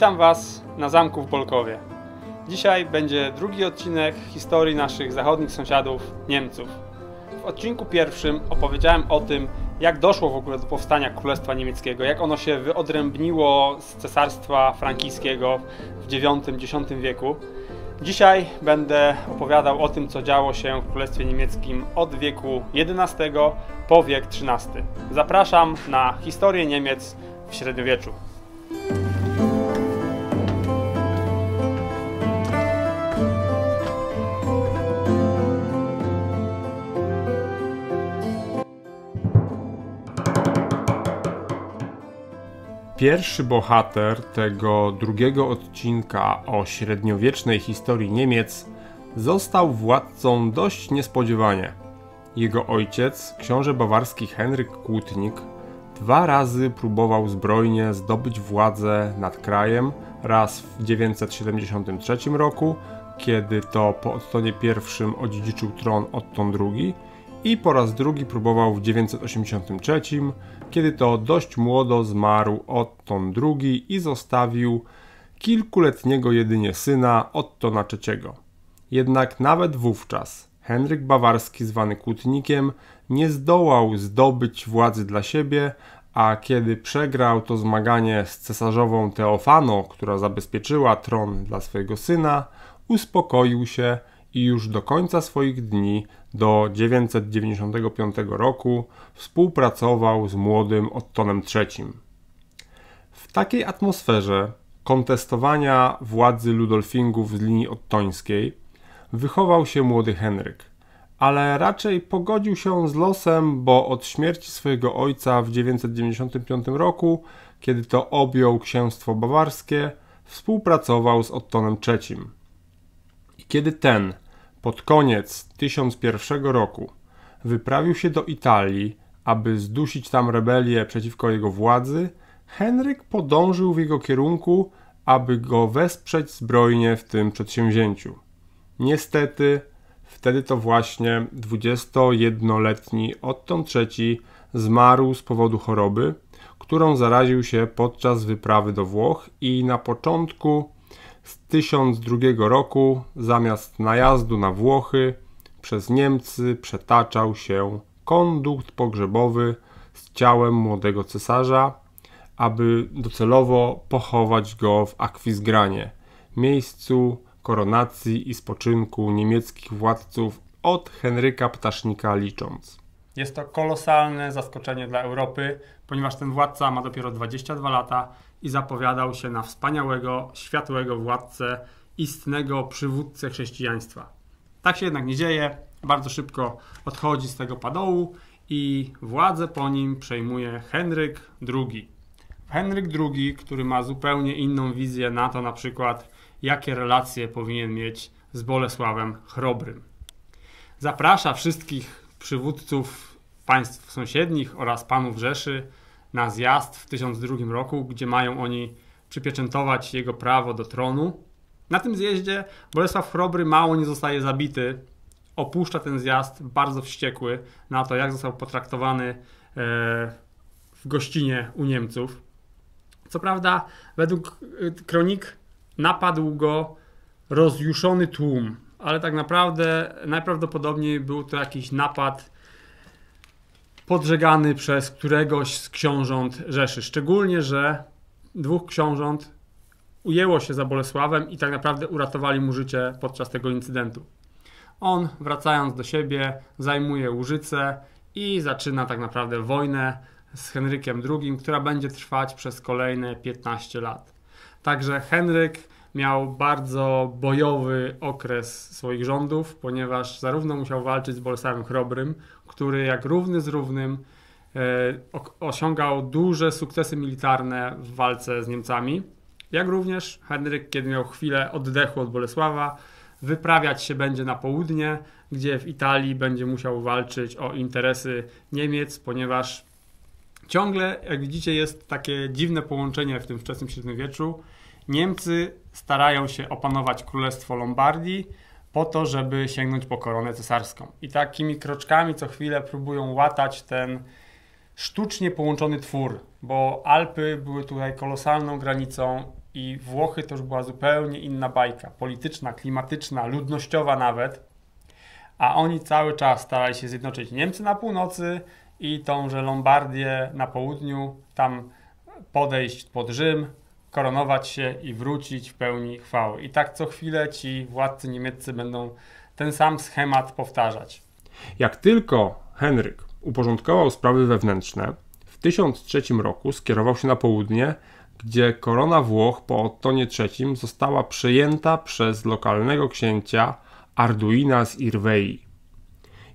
Witam Was na zamku w Bolkowie. Dzisiaj będzie drugi odcinek historii naszych zachodnich sąsiadów Niemców. W odcinku pierwszym opowiedziałem o tym, jak doszło w ogóle do powstania Królestwa Niemieckiego, jak ono się wyodrębniło z cesarstwa frankijskiego w IX-X wieku. Dzisiaj będę opowiadał o tym, co działo się w Królestwie Niemieckim od wieku XI po wiek XIII. Zapraszam na historię Niemiec w średniowieczu. pierwszy bohater tego drugiego odcinka o średniowiecznej historii Niemiec został władcą dość niespodziewanie. Jego ojciec, książę bawarski Henryk Kłótnik, dwa razy próbował zbrojnie zdobyć władzę nad krajem, raz w 973 roku, kiedy to po Ottonie I odziedziczył tron Otton II i po raz drugi próbował w 983 kiedy to dość młodo zmarł Otton II i zostawił kilkuletniego jedynie syna Ottona III. Jednak nawet wówczas Henryk Bawarski, zwany Kłótnikiem, nie zdołał zdobyć władzy dla siebie, a kiedy przegrał to zmaganie z cesarzową Teofano, która zabezpieczyła tron dla swojego syna, uspokoił się i już do końca swoich dni do 995 roku współpracował z młodym Ottonem III. W takiej atmosferze kontestowania władzy Ludolfingów z linii ottońskiej wychował się młody Henryk, ale raczej pogodził się z losem, bo od śmierci swojego ojca w 995 roku, kiedy to objął księstwo bawarskie, współpracował z Ottonem III. I kiedy ten pod koniec 1001 roku wyprawił się do Italii, aby zdusić tam rebelię przeciwko jego władzy. Henryk podążył w jego kierunku, aby go wesprzeć zbrojnie w tym przedsięwzięciu. Niestety, wtedy to właśnie 21-letni Otton III zmarł z powodu choroby, którą zaraził się podczas wyprawy do Włoch i na początku z 1002 roku zamiast najazdu na Włochy przez Niemcy przetaczał się kondukt pogrzebowy z ciałem młodego cesarza, aby docelowo pochować go w Akwizgranie, miejscu koronacji i spoczynku niemieckich władców od Henryka Ptasznika licząc. Jest to kolosalne zaskoczenie dla Europy, ponieważ ten władca ma dopiero 22 lata, i zapowiadał się na wspaniałego, światłego władcę, istnego przywódcę chrześcijaństwa. Tak się jednak nie dzieje, bardzo szybko odchodzi z tego padołu i władzę po nim przejmuje Henryk II. Henryk II, który ma zupełnie inną wizję na to na przykład, jakie relacje powinien mieć z Bolesławem Chrobrym. Zaprasza wszystkich przywódców państw sąsiednich oraz panów Rzeszy na zjazd w 1002 roku, gdzie mają oni przypieczętować jego prawo do tronu. Na tym zjeździe Bolesław Chrobry mało nie zostaje zabity. Opuszcza ten zjazd bardzo wściekły na to, jak został potraktowany e, w gościnie u Niemców. Co prawda, według e, kronik napadł go rozjuszony tłum, ale tak naprawdę najprawdopodobniej był to jakiś napad podżegany przez któregoś z książąt Rzeszy. Szczególnie, że dwóch książąt ujęło się za Bolesławem i tak naprawdę uratowali mu życie podczas tego incydentu. On, wracając do siebie, zajmuje Łużycę i zaczyna tak naprawdę wojnę z Henrykiem II, która będzie trwać przez kolejne 15 lat. Także Henryk miał bardzo bojowy okres swoich rządów, ponieważ zarówno musiał walczyć z Bolesławem Chrobrym, który jak równy z równym e, osiągał duże sukcesy militarne w walce z Niemcami, jak również Henryk, kiedy miał chwilę oddechu od Bolesława, wyprawiać się będzie na południe, gdzie w Italii będzie musiał walczyć o interesy Niemiec, ponieważ ciągle, jak widzicie, jest takie dziwne połączenie w tym wczesnym średniowieczu, Niemcy starają się opanować Królestwo Lombardii po to, żeby sięgnąć po koronę cesarską. I takimi kroczkami co chwilę próbują łatać ten sztucznie połączony twór, bo Alpy były tutaj kolosalną granicą i Włochy to już była zupełnie inna bajka, polityczna, klimatyczna, ludnościowa nawet. A oni cały czas starali się zjednoczyć Niemcy na północy i tąże Lombardię na południu, tam podejść pod Rzym, koronować się i wrócić w pełni chwały. I tak co chwilę ci władcy niemieccy będą ten sam schemat powtarzać. Jak tylko Henryk uporządkował sprawy wewnętrzne, w 1003 roku skierował się na południe, gdzie korona Włoch po Ottonie III została przejęta przez lokalnego księcia Arduina z Irwei.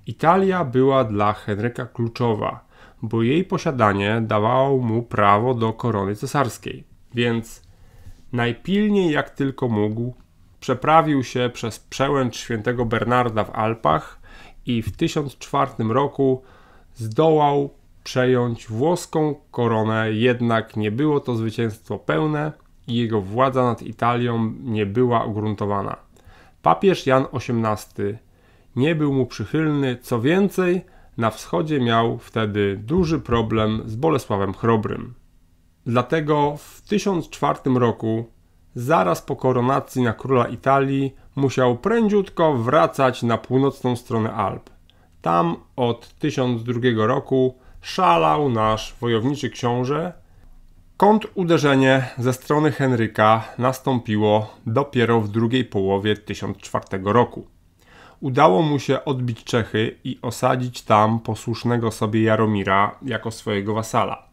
Italia była dla Henryka kluczowa, bo jej posiadanie dawało mu prawo do korony cesarskiej. Więc najpilniej jak tylko mógł, przeprawił się przez przełęcz świętego Bernarda w Alpach i w 1004 roku zdołał przejąć włoską koronę, jednak nie było to zwycięstwo pełne i jego władza nad Italią nie była ugruntowana. Papież Jan XVIII nie był mu przychylny, co więcej, na wschodzie miał wtedy duży problem z Bolesławem Chrobrym. Dlatego w 1004 roku, zaraz po koronacji na króla Italii, musiał prędziutko wracać na północną stronę Alp. Tam od 1002 roku szalał nasz wojowniczy książę. uderzenie ze strony Henryka nastąpiło dopiero w drugiej połowie 1004 roku. Udało mu się odbić Czechy i osadzić tam posłusznego sobie Jaromira jako swojego wasala.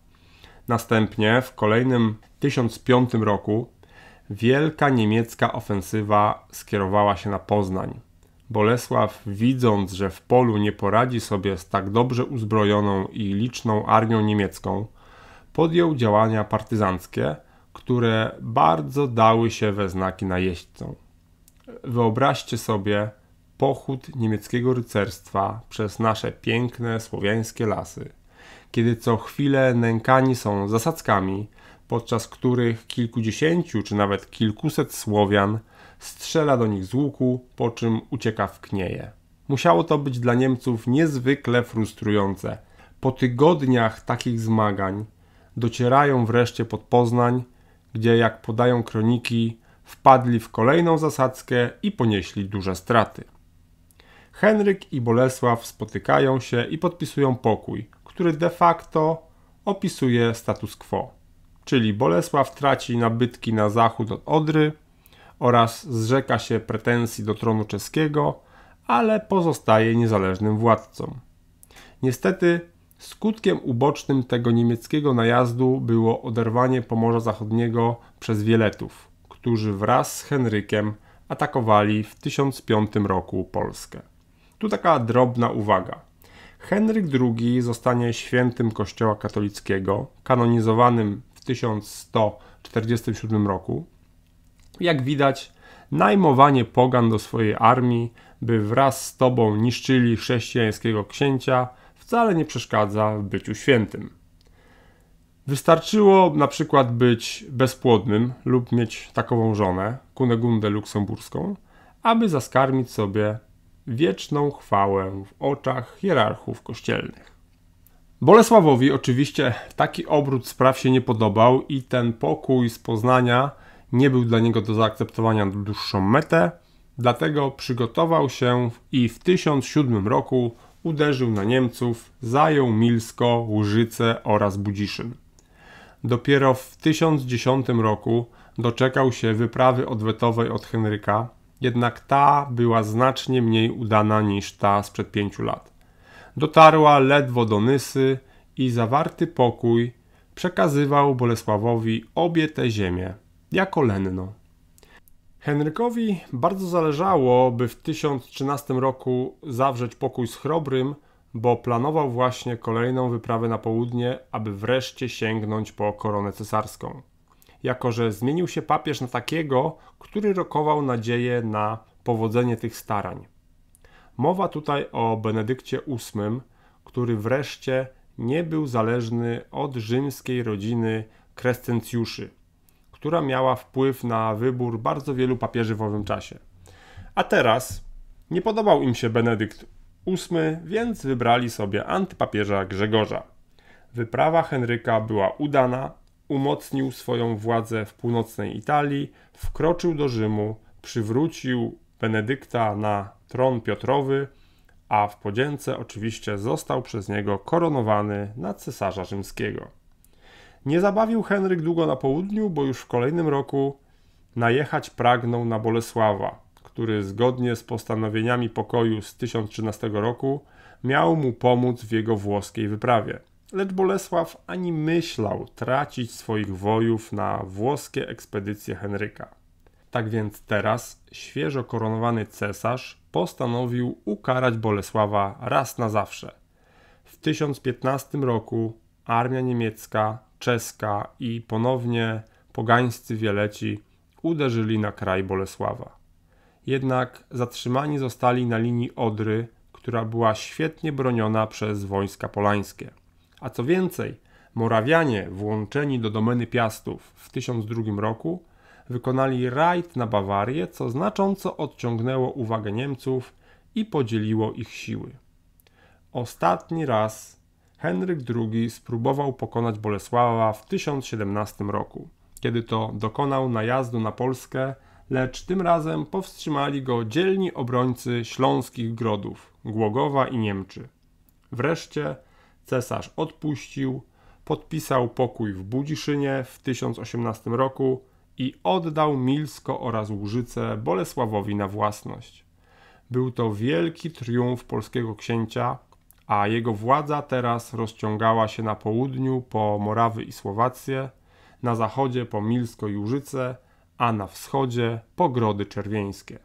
Następnie w kolejnym 1005 roku wielka niemiecka ofensywa skierowała się na Poznań. Bolesław, widząc, że w polu nie poradzi sobie z tak dobrze uzbrojoną i liczną armią niemiecką, podjął działania partyzanckie, które bardzo dały się we znaki najeźdźcom. Wyobraźcie sobie pochód niemieckiego rycerstwa przez nasze piękne słowiańskie lasy – kiedy co chwilę nękani są zasadzkami, podczas których kilkudziesięciu czy nawet kilkuset Słowian strzela do nich z łuku, po czym ucieka w knieje. Musiało to być dla Niemców niezwykle frustrujące. Po tygodniach takich zmagań docierają wreszcie pod Poznań, gdzie, jak podają kroniki, wpadli w kolejną zasadzkę i ponieśli duże straty. Henryk i Bolesław spotykają się i podpisują pokój, który de facto opisuje status quo. Czyli Bolesław traci nabytki na zachód od Odry oraz zrzeka się pretensji do tronu czeskiego, ale pozostaje niezależnym władcą. Niestety, skutkiem ubocznym tego niemieckiego najazdu było oderwanie Pomorza Zachodniego przez Wieletów, którzy wraz z Henrykiem atakowali w 1005 roku Polskę. Tu taka drobna uwaga. Henryk II zostanie świętym Kościoła katolickiego, kanonizowanym w 1147 roku. Jak widać, najmowanie pogan do swojej armii, by wraz z tobą niszczyli chrześcijańskiego księcia, wcale nie przeszkadza w byciu świętym. Wystarczyło na przykład być bezpłodnym lub mieć takową żonę, Kunegundę luksemburską, aby zaskarmić sobie wieczną chwałę w oczach hierarchów kościelnych. Bolesławowi oczywiście taki obrót spraw się nie podobał i ten pokój z Poznania nie był dla niego do zaakceptowania na dłuższą metę, dlatego przygotował się i w 1007 roku uderzył na Niemców, zajął Milsko, Łużyce oraz Budziszyn. Dopiero w 1010 roku doczekał się wyprawy odwetowej od Henryka, jednak ta była znacznie mniej udana niż ta sprzed pięciu lat. Dotarła ledwo do Nysy i zawarty pokój przekazywał Bolesławowi obie te ziemie jako lenno. Henrykowi bardzo zależało, by w 1013 roku zawrzeć pokój z Chrobrym, bo planował właśnie kolejną wyprawę na południe, aby wreszcie sięgnąć po koronę cesarską jako że zmienił się papież na takiego, który rokował nadzieję na powodzenie tych starań. Mowa tutaj o Benedykcie VIII, który wreszcie nie był zależny od rzymskiej rodziny krescencjuszy, która miała wpływ na wybór bardzo wielu papieży w owym czasie. A teraz nie podobał im się Benedykt VIII, więc wybrali sobie antypapieża Grzegorza. Wyprawa Henryka była udana, umocnił swoją władzę w północnej Italii, wkroczył do Rzymu, przywrócił Benedykta na tron Piotrowy, a w podzięce oczywiście został przez niego koronowany na cesarza rzymskiego. Nie zabawił Henryk długo na południu, bo już w kolejnym roku najechać pragnął na Bolesława, który zgodnie z postanowieniami pokoju z 1013 roku miał mu pomóc w jego włoskiej wyprawie – Lecz Bolesław ani myślał tracić swoich wojów na włoskie ekspedycje Henryka. Tak więc teraz świeżo koronowany cesarz postanowił ukarać Bolesława raz na zawsze. W 1015 roku armia niemiecka, czeska i ponownie pogańscy wieleci uderzyli na kraj Bolesława. Jednak zatrzymani zostali na linii Odry, która była świetnie broniona przez wojska polańskie. A co więcej, Morawianie włączeni do domeny Piastów w 1002 roku wykonali rajd na Bawarię, co znacząco odciągnęło uwagę Niemców i podzieliło ich siły. Ostatni raz Henryk II spróbował pokonać Bolesława w 1017 roku, kiedy to dokonał najazdu na Polskę, lecz tym razem powstrzymali go dzielni obrońcy śląskich grodów Głogowa i Niemczy. Wreszcie cesarz odpuścił, podpisał pokój w Budziszynie w 1018 roku i oddał Milsko oraz Łużyce Bolesławowi na własność. Był to wielki triumf polskiego księcia, a jego władza teraz rozciągała się na południu po Morawy i Słowację, na zachodzie po Milsko i Łużyce, a na wschodzie po Grody Czerwieńskie.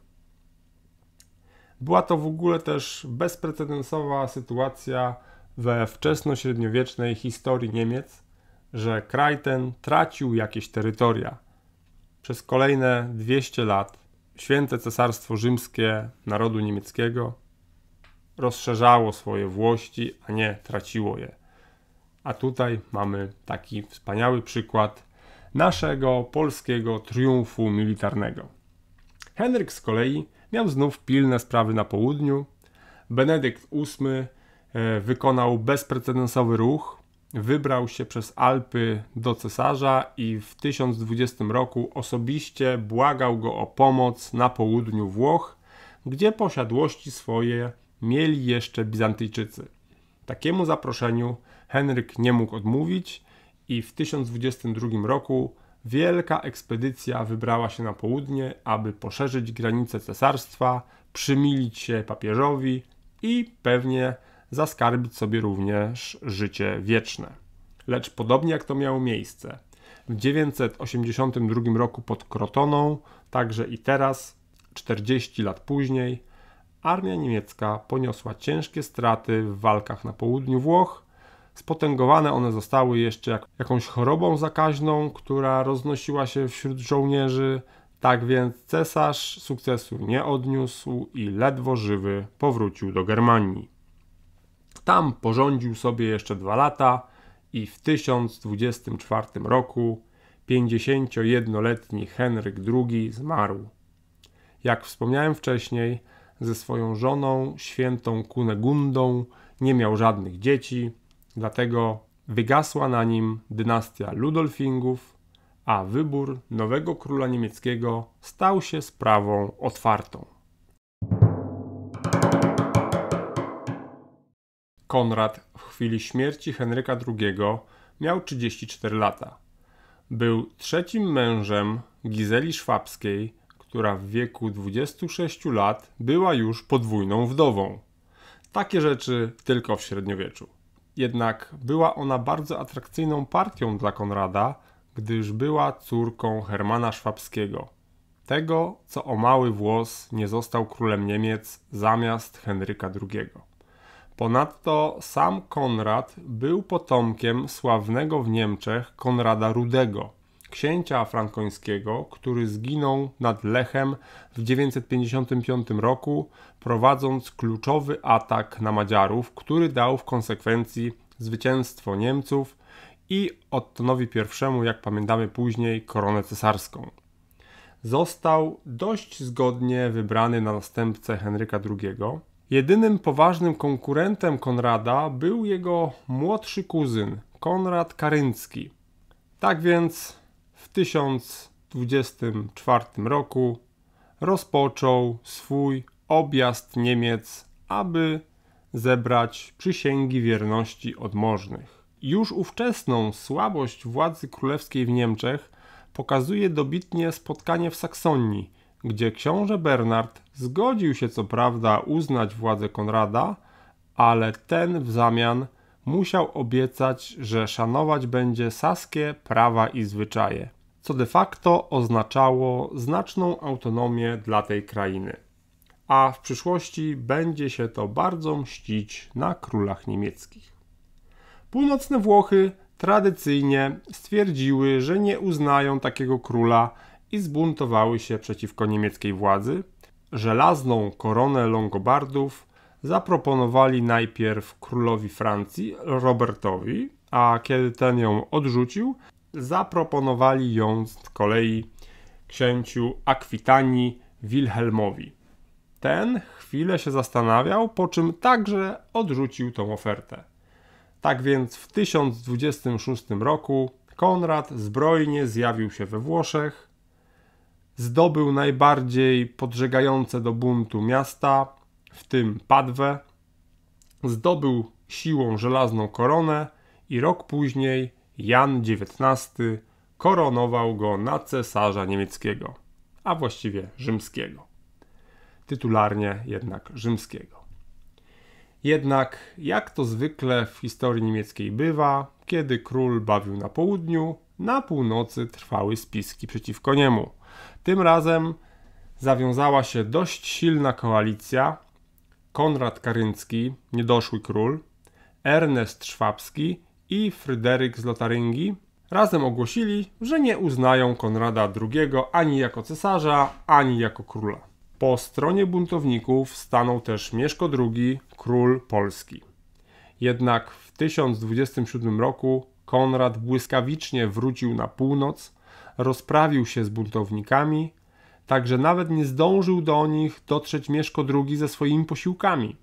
Była to w ogóle też bezprecedensowa sytuacja, we wczesnośredniowiecznej historii Niemiec, że kraj ten tracił jakieś terytoria. Przez kolejne 200 lat święte cesarstwo rzymskie narodu niemieckiego rozszerzało swoje włości, a nie traciło je. A tutaj mamy taki wspaniały przykład naszego polskiego triumfu militarnego. Henryk z kolei miał znów pilne sprawy na południu. Benedykt VIII E, wykonał bezprecedensowy ruch. Wybrał się przez Alpy do cesarza i w 1020 roku osobiście błagał go o pomoc na południu Włoch, gdzie posiadłości swoje mieli jeszcze Bizantyjczycy. Takiemu zaproszeniu Henryk nie mógł odmówić i w 1022 roku wielka ekspedycja wybrała się na południe, aby poszerzyć granice cesarstwa, przymilić się papieżowi i pewnie zaskarbić sobie również życie wieczne. Lecz podobnie jak to miało miejsce w 982 roku pod Krotoną, także i teraz, 40 lat później, armia niemiecka poniosła ciężkie straty w walkach na południu Włoch. Spotęgowane one zostały jeszcze jak, jakąś chorobą zakaźną, która roznosiła się wśród żołnierzy. Tak więc cesarz sukcesu nie odniósł i ledwo żywy powrócił do Germanii. Tam porządził sobie jeszcze dwa lata i w 1024 roku 51-letni Henryk II zmarł. Jak wspomniałem wcześniej, ze swoją żoną, świętą Kunegundą, nie miał żadnych dzieci, dlatego wygasła na nim dynastia Ludolfingów, a wybór nowego króla niemieckiego stał się sprawą otwartą. Konrad w chwili śmierci Henryka II miał 34 lata. Był trzecim mężem Gizeli Szwabskiej, która w wieku 26 lat była już podwójną wdową. Takie rzeczy tylko w średniowieczu. Jednak była ona bardzo atrakcyjną partią dla Konrada, gdyż była córką Hermana Szwabskiego, tego co o mały włos nie został królem Niemiec zamiast Henryka II. Ponadto sam Konrad był potomkiem sławnego w Niemczech Konrada Rudego, księcia frankońskiego, który zginął nad Lechem w 955 roku, prowadząc kluczowy atak na Madziarów, który dał w konsekwencji zwycięstwo Niemców i Ottonowi I, jak pamiętamy później, koronę cesarską. Został dość zgodnie wybrany na następcę Henryka II Jedynym poważnym konkurentem Konrada był jego młodszy kuzyn Konrad Karyński. Tak więc w 1024 roku rozpoczął swój objazd Niemiec, aby zebrać przysięgi wierności odmożnych. Już ówczesną słabość władzy królewskiej w Niemczech pokazuje dobitnie spotkanie w Saksonii, gdzie książę Bernard zgodził się co prawda uznać władzę Konrada, ale ten w zamian musiał obiecać, że szanować będzie saskie prawa i zwyczaje, co de facto oznaczało znaczną autonomię dla tej krainy. A w przyszłości będzie się to bardzo mścić na królach niemieckich. Północne Włochy tradycyjnie stwierdziły, że nie uznają takiego króla i zbuntowały się przeciwko niemieckiej władzy. Żelazną koronę Longobardów zaproponowali najpierw królowi Francji Robertowi, a kiedy ten ją odrzucił, zaproponowali ją z kolei księciu Akwitanii Wilhelmowi. Ten chwilę się zastanawiał, po czym także odrzucił tą ofertę. Tak więc w 1026 roku Konrad zbrojnie zjawił się we Włoszech, zdobył najbardziej podżegające do buntu miasta, w tym Padwę, zdobył siłą żelazną koronę i rok później Jan XIX koronował go na cesarza niemieckiego, a właściwie rzymskiego. Tytularnie jednak rzymskiego. Jednak, jak to zwykle w historii niemieckiej bywa, kiedy król bawił na południu, na północy trwały spiski przeciwko niemu. Tym razem zawiązała się dość silna koalicja. Konrad Karyński, niedoszły król, Ernest Szwabski i Fryderyk z Lotaryngii razem ogłosili, że nie uznają Konrada II ani jako cesarza, ani jako króla. Po stronie buntowników stanął też Mieszko II, król Polski. Jednak w 1027 roku Konrad błyskawicznie wrócił na północ, rozprawił się z buntownikami, tak że nawet nie zdążył do nich dotrzeć Mieszko II ze swoimi posiłkami.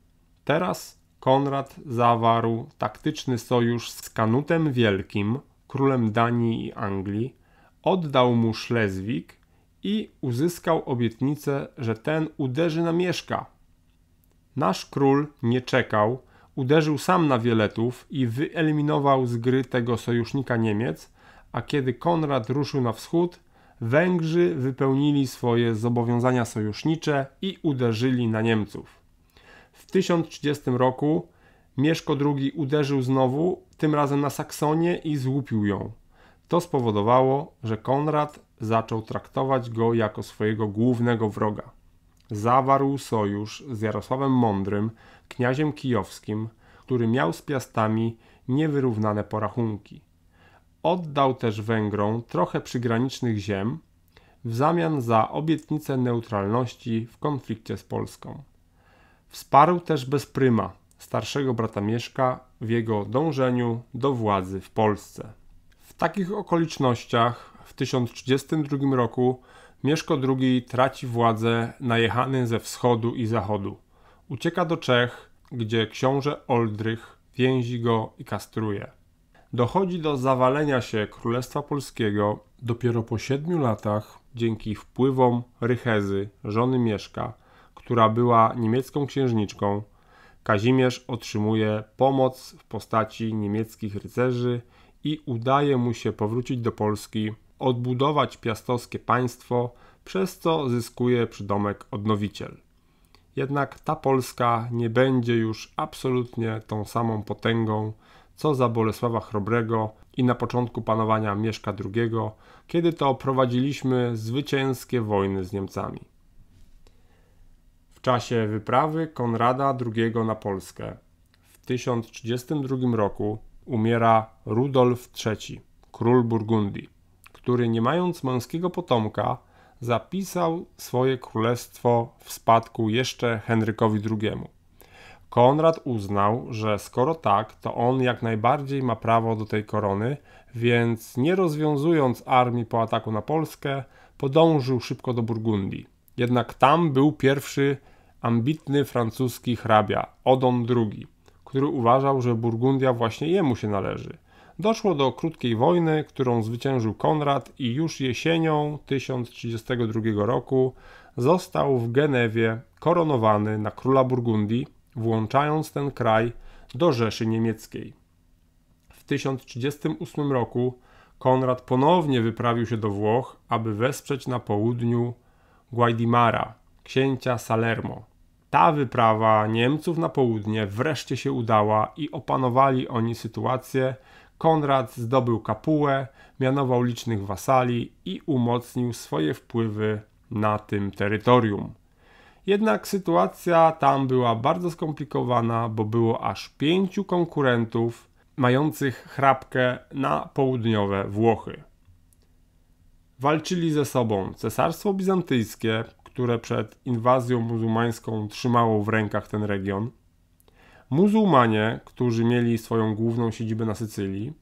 Teraz Konrad zawarł taktyczny sojusz z Kanutem Wielkim, królem Danii i Anglii, oddał mu Szlezwik i uzyskał obietnicę, że ten uderzy na Mieszka. Nasz król nie czekał, uderzył sam na Wieletów i wyeliminował z gry tego sojusznika Niemiec, a kiedy Konrad ruszył na wschód, Węgrzy wypełnili swoje zobowiązania sojusznicze i uderzyli na Niemców. W 1030 roku Mieszko II uderzył znowu, tym razem na Saksonię i złupił ją. To spowodowało, że Konrad zaczął traktować go jako swojego głównego wroga. Zawarł sojusz z Jarosławem Mądrym, kniaziem kijowskim, który miał z piastami niewyrównane porachunki. Oddał też Węgrom trochę przygranicznych ziem w zamian za obietnicę neutralności w konflikcie z Polską. Wsparł też Bezpryma, starszego brata Mieszka, w jego dążeniu do władzy w Polsce. W takich okolicznościach w 1032 roku Mieszko II traci władzę najechany ze wschodu i zachodu. Ucieka do Czech, gdzie książę Oldrych więzi go i kastruje. Dochodzi do zawalenia się Królestwa Polskiego dopiero po siedmiu latach dzięki wpływom Rychezy, żony Mieszka, która była niemiecką księżniczką. Kazimierz otrzymuje pomoc w postaci niemieckich rycerzy i udaje mu się powrócić do Polski, odbudować piastowskie państwo, przez co zyskuje przydomek odnowiciel. Jednak ta Polska nie będzie już absolutnie tą samą potęgą, co za Bolesława Chrobrego i na początku panowania Mieszka II, kiedy to prowadziliśmy zwycięskie wojny z Niemcami. W czasie wyprawy Konrada II na Polskę w 1032 roku umiera Rudolf III, król Burgundii, który nie mając męskiego potomka, zapisał swoje królestwo w spadku jeszcze Henrykowi II. Konrad uznał, że skoro tak, to on jak najbardziej ma prawo do tej korony, więc nie rozwiązując armii po ataku na Polskę, podążył szybko do Burgundii. Jednak tam był pierwszy ambitny francuski hrabia, Odon II, który uważał, że Burgundia właśnie jemu się należy. Doszło do krótkiej wojny, którą zwyciężył Konrad i już jesienią 1032 roku został w Genewie koronowany na króla Burgundii włączając ten kraj do Rzeszy Niemieckiej. W 1038 roku Konrad ponownie wyprawił się do Włoch, aby wesprzeć na południu Guaidimara, księcia Salermo. Ta wyprawa Niemców na południe wreszcie się udała i opanowali oni sytuację. Konrad zdobył Kapułę, mianował licznych wasali i umocnił swoje wpływy na tym terytorium. Jednak sytuacja tam była bardzo skomplikowana, bo było aż pięciu konkurentów mających chrapkę na południowe Włochy. Walczyli ze sobą Cesarstwo Bizantyjskie, które przed inwazją muzułmańską trzymało w rękach ten region, muzułmanie, którzy mieli swoją główną siedzibę na Sycylii,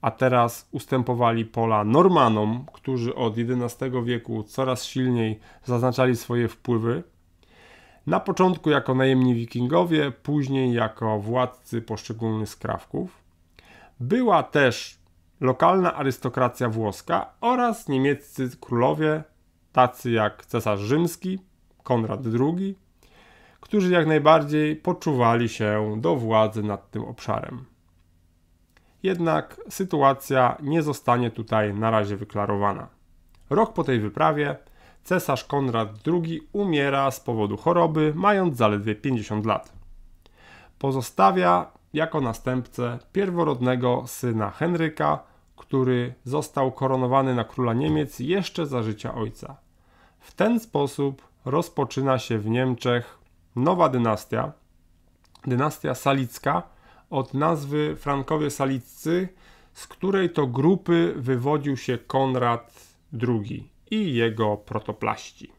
a teraz ustępowali pola Normanom, którzy od XI wieku coraz silniej zaznaczali swoje wpływy na początku jako najemni wikingowie, później jako władcy poszczególnych skrawków. Była też lokalna arystokracja włoska oraz niemieccy królowie, tacy jak cesarz rzymski, Konrad II, którzy jak najbardziej poczuwali się do władzy nad tym obszarem. Jednak sytuacja nie zostanie tutaj na razie wyklarowana. Rok po tej wyprawie cesarz Konrad II umiera z powodu choroby, mając zaledwie 50 lat. Pozostawia jako następcę pierworodnego syna Henryka, który został koronowany na króla Niemiec jeszcze za życia ojca. W ten sposób rozpoczyna się w Niemczech nowa dynastia, dynastia salicka od nazwy Frankowie Saliccy, z której to grupy wywodził się Konrad II i jego protoplaści.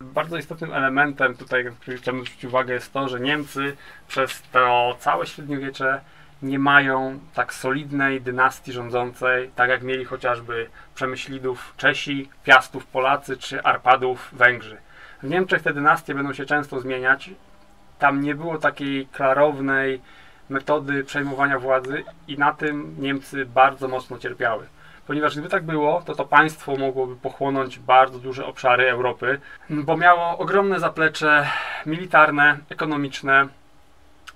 Bardzo istotnym elementem tutaj, na który chcemy zwrócić uwagę, jest to, że Niemcy przez to całe średniowiecze nie mają tak solidnej dynastii rządzącej, tak jak mieli chociażby Przemyślidów Czesi, Piastów Polacy czy Arpadów Węgrzy. W Niemczech te dynastie będą się często zmieniać. Tam nie było takiej klarownej metody przejmowania władzy i na tym Niemcy bardzo mocno cierpiały ponieważ gdyby tak było, to to państwo mogłoby pochłonąć bardzo duże obszary Europy, bo miało ogromne zaplecze militarne, ekonomiczne.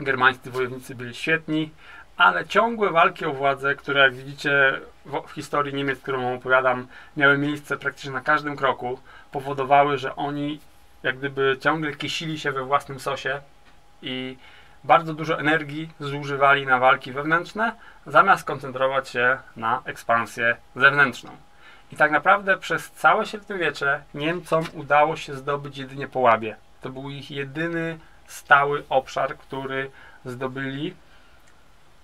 Germańscy wojownicy byli świetni, ale ciągłe walki o władzę, które jak widzicie w historii Niemiec, którą opowiadam, miały miejsce praktycznie na każdym kroku, powodowały, że oni jak gdyby ciągle kisili się we własnym sosie i bardzo dużo energii zużywali na walki wewnętrzne, zamiast koncentrować się na ekspansję zewnętrzną. I tak naprawdę przez całe średniowiecze Niemcom udało się zdobyć jedynie Połabie. To był ich jedyny stały obszar, który zdobyli.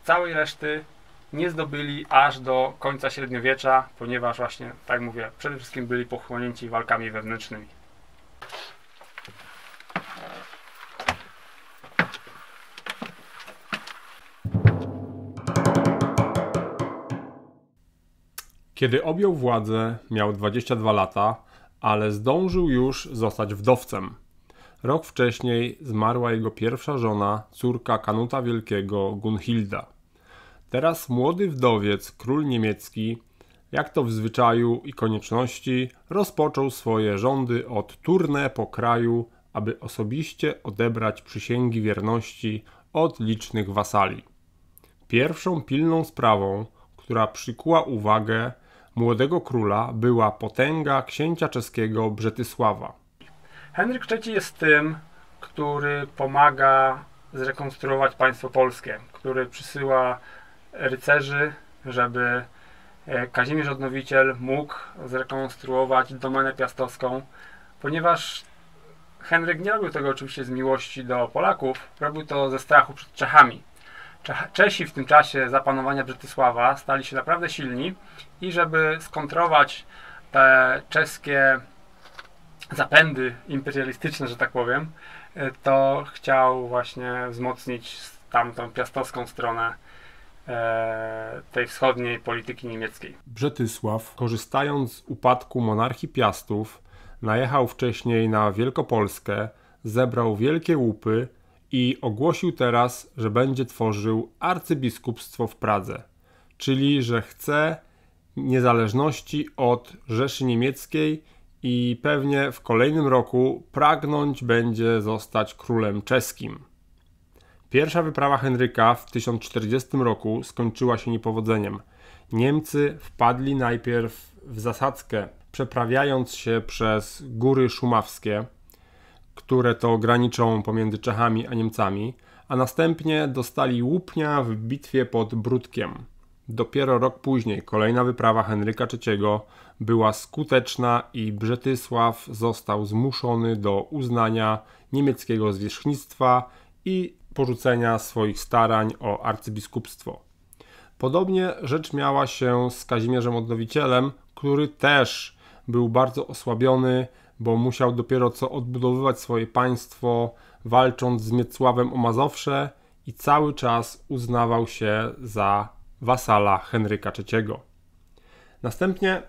Całej reszty nie zdobyli aż do końca średniowiecza, ponieważ właśnie, tak mówię, przede wszystkim byli pochłonięci walkami wewnętrznymi. Kiedy objął władzę, miał 22 lata, ale zdążył już zostać wdowcem. Rok wcześniej zmarła jego pierwsza żona, córka Kanuta Wielkiego Gunhilda. Teraz młody wdowiec, król niemiecki, jak to w zwyczaju i konieczności, rozpoczął swoje rządy od turne po kraju, aby osobiście odebrać przysięgi wierności od licznych wasali. Pierwszą pilną sprawą, która przykuła uwagę, młodego króla była potęga księcia czeskiego Brzetysława. Henryk III jest tym, który pomaga zrekonstruować państwo polskie, który przysyła rycerzy, żeby e, Kazimierz Odnowiciel mógł zrekonstruować domenę piastowską, ponieważ Henryk nie robił tego oczywiście z miłości do Polaków, robił to ze strachu przed Czechami. Czesi w tym czasie zapanowania sława stali się naprawdę silni i żeby skontrować te czeskie zapędy imperialistyczne, że tak powiem, e, to chciał właśnie wzmocnić tamtą piastowską stronę e, tej wschodniej polityki niemieckiej. Brzetysław, korzystając z upadku monarchii Piastów, najechał wcześniej na Wielkopolskę, zebrał wielkie łupy i ogłosił teraz, że będzie tworzył arcybiskupstwo w Pradze, czyli że chce niezależności od Rzeszy Niemieckiej i pewnie w kolejnym roku pragnąć będzie zostać królem czeskim. Pierwsza wyprawa Henryka w 1040 roku skończyła się niepowodzeniem. Niemcy wpadli najpierw w zasadzkę, przeprawiając się przez góry szumawskie – które to graniczą pomiędzy Czechami a Niemcami, a następnie dostali łupnia w bitwie pod Brudkiem. Dopiero rok później kolejna wyprawa Henryka III była skuteczna i Brzetysław został zmuszony do uznania niemieckiego zwierzchnictwa i porzucenia swoich starań o arcybiskupstwo. Podobnie rzecz miała się z Kazimierzem Odnowicielem, który też był bardzo osłabiony bo musiał dopiero co odbudowywać swoje państwo, walcząc z Miecławem o Mazowsze i cały czas uznawał się za wasala Henryka III. Następnie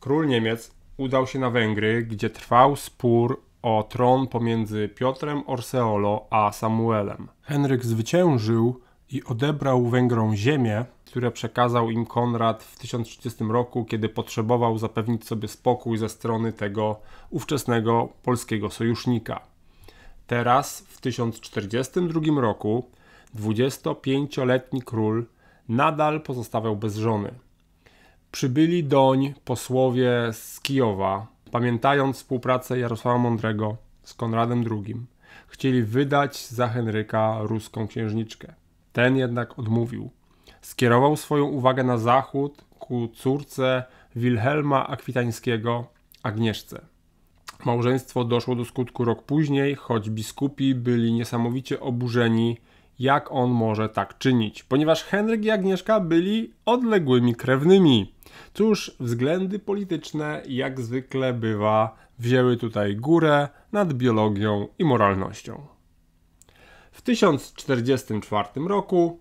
król Niemiec udał się na Węgry, gdzie trwał spór o tron pomiędzy Piotrem Orseolo a Samuelem. Henryk zwyciężył, i odebrał Węgrom ziemię, które przekazał im Konrad w 1030 roku, kiedy potrzebował zapewnić sobie spokój ze strony tego ówczesnego polskiego sojusznika. Teraz, w 1042 roku, 25-letni król nadal pozostawał bez żony. Przybyli doń posłowie z Kijowa, pamiętając współpracę Jarosława Mądrego z Konradem II, chcieli wydać za Henryka ruską księżniczkę. Ten jednak odmówił. Skierował swoją uwagę na zachód ku córce Wilhelma Akwitańskiego, Agnieszce. Małżeństwo doszło do skutku rok później, choć biskupi byli niesamowicie oburzeni, jak on może tak czynić, ponieważ Henryk i Agnieszka byli odległymi krewnymi. Cóż, względy polityczne, jak zwykle bywa, wzięły tutaj górę nad biologią i moralnością. W 1044 roku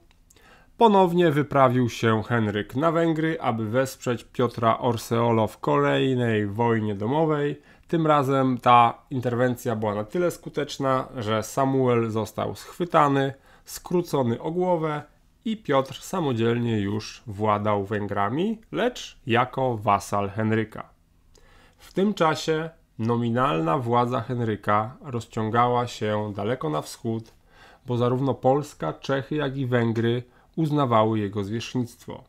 ponownie wyprawił się Henryk na Węgry, aby wesprzeć Piotra Orseolo w kolejnej wojnie domowej. Tym razem ta interwencja była na tyle skuteczna, że Samuel został schwytany, skrócony o głowę i Piotr samodzielnie już władał Węgrami, lecz jako wasal Henryka. W tym czasie nominalna władza Henryka rozciągała się daleko na wschód bo zarówno Polska, Czechy, jak i Węgry uznawały jego zwierzchnictwo.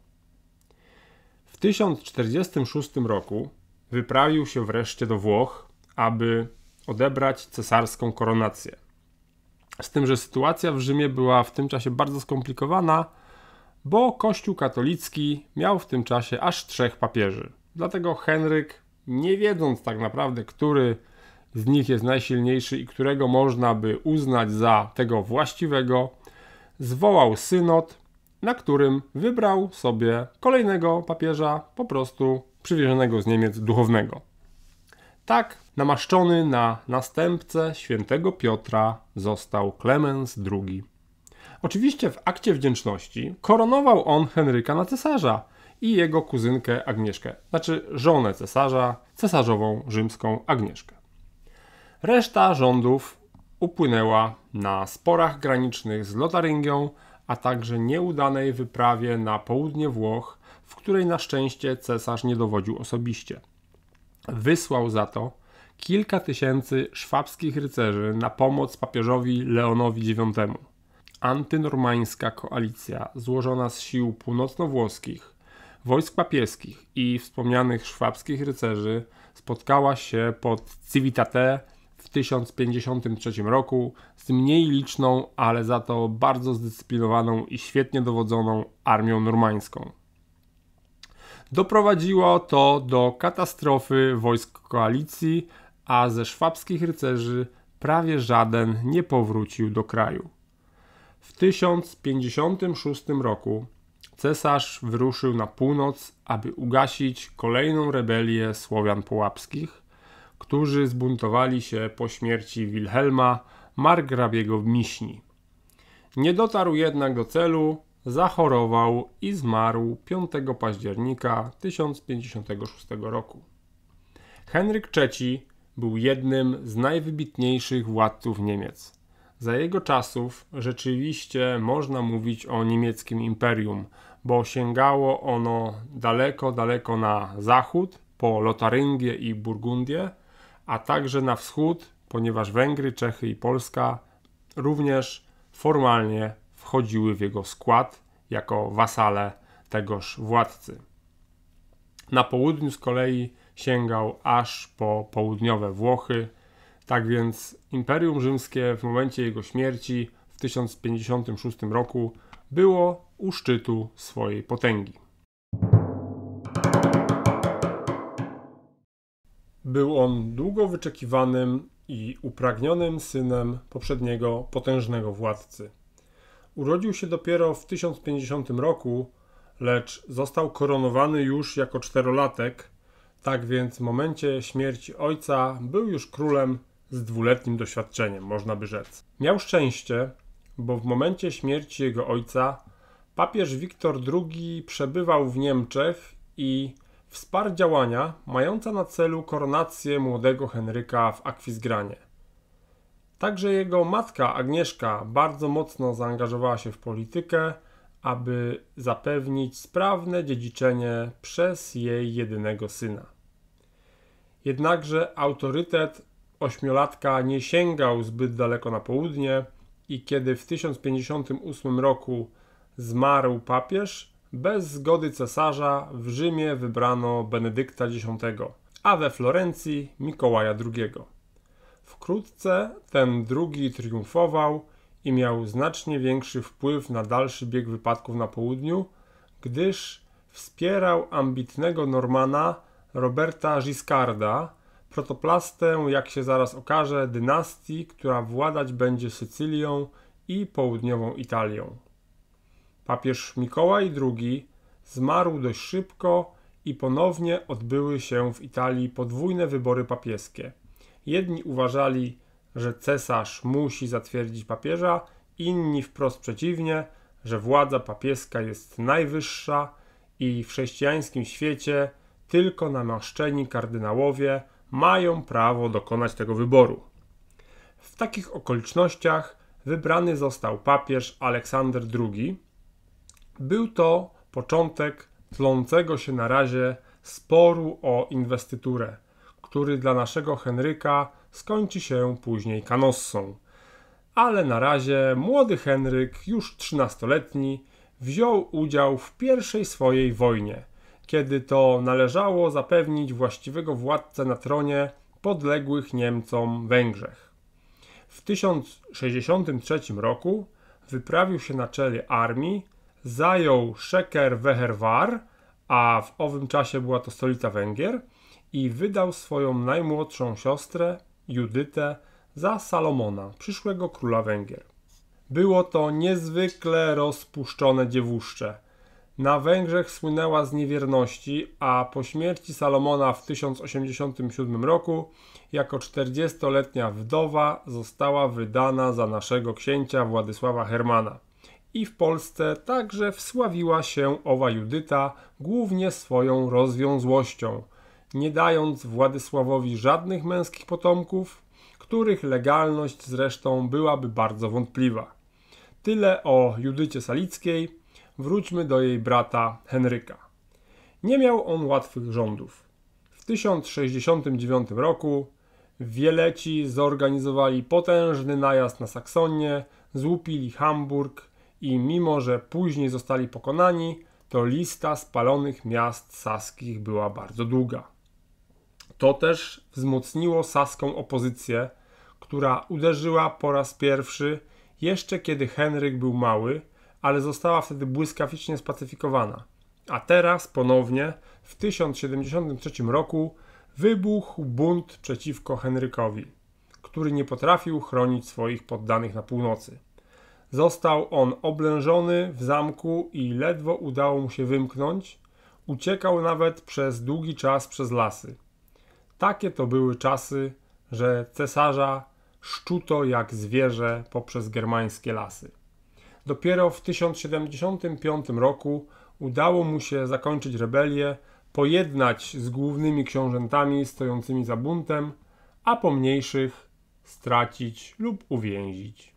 W 1046 roku wyprawił się wreszcie do Włoch, aby odebrać cesarską koronację. Z tym, że sytuacja w Rzymie była w tym czasie bardzo skomplikowana, bo Kościół katolicki miał w tym czasie aż trzech papieży. Dlatego Henryk, nie wiedząc tak naprawdę, który z nich jest najsilniejszy i którego można by uznać za tego właściwego, zwołał synod, na którym wybrał sobie kolejnego papieża, po prostu przywiezionego z Niemiec duchownego. Tak namaszczony na następcę świętego Piotra został Klemens II. Oczywiście w akcie wdzięczności koronował on Henryka na cesarza i jego kuzynkę Agnieszkę, znaczy żonę cesarza, cesarzową rzymską Agnieszkę. Reszta rządów upłynęła na sporach granicznych z Lotaryngią, a także nieudanej wyprawie na południe Włoch, w której na szczęście cesarz nie dowodził osobiście. Wysłał za to kilka tysięcy szwabskich rycerzy na pomoc papieżowi Leonowi IX. Antynormańska koalicja złożona z sił północnowłoskich, wojsk papieskich i wspomnianych szwabskich rycerzy spotkała się pod Civitate 1053 roku z mniej liczną, ale za to bardzo zdyscyplinowaną i świetnie dowodzoną armią normańską. Doprowadziło to do katastrofy wojsk koalicji, a ze szwabskich rycerzy prawie żaden nie powrócił do kraju. W 1056 roku cesarz wyruszył na północ, aby ugasić kolejną rebelię Słowian Połapskich, którzy zbuntowali się po śmierci Wilhelma, margrabiego w Miśni. Nie dotarł jednak do celu, zachorował i zmarł 5 października 1056 roku. Henryk III był jednym z najwybitniejszych władców Niemiec. Za jego czasów rzeczywiście można mówić o niemieckim imperium, bo sięgało ono daleko, daleko na zachód, po Lotaryngię i Burgundię, a także na wschód, ponieważ Węgry, Czechy i Polska również formalnie wchodziły w jego skład jako wasale tegoż władcy. Na południu z kolei sięgał aż po południowe Włochy. Tak więc Imperium Rzymskie w momencie jego śmierci w 1056 roku było u szczytu swojej potęgi. Był on długo wyczekiwanym i upragnionym synem poprzedniego potężnego władcy. Urodził się dopiero w 1050 roku, lecz został koronowany już jako czterolatek, tak więc w momencie śmierci ojca był już królem z dwuletnim doświadczeniem, można by rzec. Miał szczęście, bo w momencie śmierci jego ojca papież Wiktor II przebywał w Niemczech i wsparł działania mające na celu koronację młodego Henryka w Akwizgranie. Także jego matka Agnieszka bardzo mocno zaangażowała się w politykę, aby zapewnić sprawne dziedziczenie przez jej jedynego syna. Jednakże autorytet ośmiolatka nie sięgał zbyt daleko na południe i kiedy w 1058 roku zmarł papież, bez zgody cesarza w Rzymie wybrano Benedykta X, a we Florencji Mikołaja II. Wkrótce ten drugi triumfował i miał znacznie większy wpływ na dalszy bieg wypadków na południu, gdyż wspierał ambitnego Normana Roberta Giscarda, protoplastę, jak się zaraz okaże, dynastii, która władać będzie Sycylią i południową Italią. Papież Mikołaj II zmarł dość szybko i ponownie odbyły się w Italii podwójne wybory papieskie. Jedni uważali, że cesarz musi zatwierdzić papieża, inni wprost przeciwnie, że władza papieska jest najwyższa i w chrześcijańskim świecie tylko namaszczeni kardynałowie mają prawo dokonać tego wyboru. W takich okolicznościach wybrany został papież Aleksander II, był to początek tlącego się na razie sporu o inwestyturę, który dla naszego Henryka skończy się później kanossą. Ale na razie młody Henryk, już 13-letni, wziął udział w pierwszej swojej wojnie, kiedy to należało zapewnić właściwego władcę na tronie podległych Niemcom Węgrzech. W 1063 roku wyprawił się na czele armii zajął Szeker-Weherwar, a w owym czasie była to stolica Węgier, i wydał swoją najmłodszą siostrę, Judytę, za Salomona, przyszłego króla Węgier. Było to niezwykle rozpuszczone dziewuszcze. Na Węgrzech słynęła z niewierności, a po śmierci Salomona w 1087 roku, jako 40-letnia wdowa, została wydana za naszego księcia Władysława Hermana i w Polsce także wsławiła się owa Judyta głównie swoją rozwiązłością, nie dając Władysławowi żadnych męskich potomków, których legalność zresztą byłaby bardzo wątpliwa. Tyle o Judycie Salickiej, wróćmy do jej brata Henryka. Nie miał on łatwych rządów. W 1069 roku Wieleci zorganizowali potężny najazd na Saksonię, złupili Hamburg, i mimo, że później zostali pokonani, to lista spalonych miast saskich była bardzo długa. To też wzmocniło saską opozycję, która uderzyła po raz pierwszy jeszcze kiedy Henryk był mały, ale została wtedy błyskawicznie spacyfikowana. A teraz ponownie w 1073 roku wybuchł bunt przeciwko Henrykowi, który nie potrafił chronić swoich poddanych na północy. Został on oblężony w zamku i ledwo udało mu się wymknąć. Uciekał nawet przez długi czas przez lasy. Takie to były czasy, że cesarza szczuto jak zwierzę poprzez germańskie lasy. Dopiero w 1075 roku udało mu się zakończyć rebelię, pojednać z głównymi książętami stojącymi za buntem, a pomniejszych stracić lub uwięzić.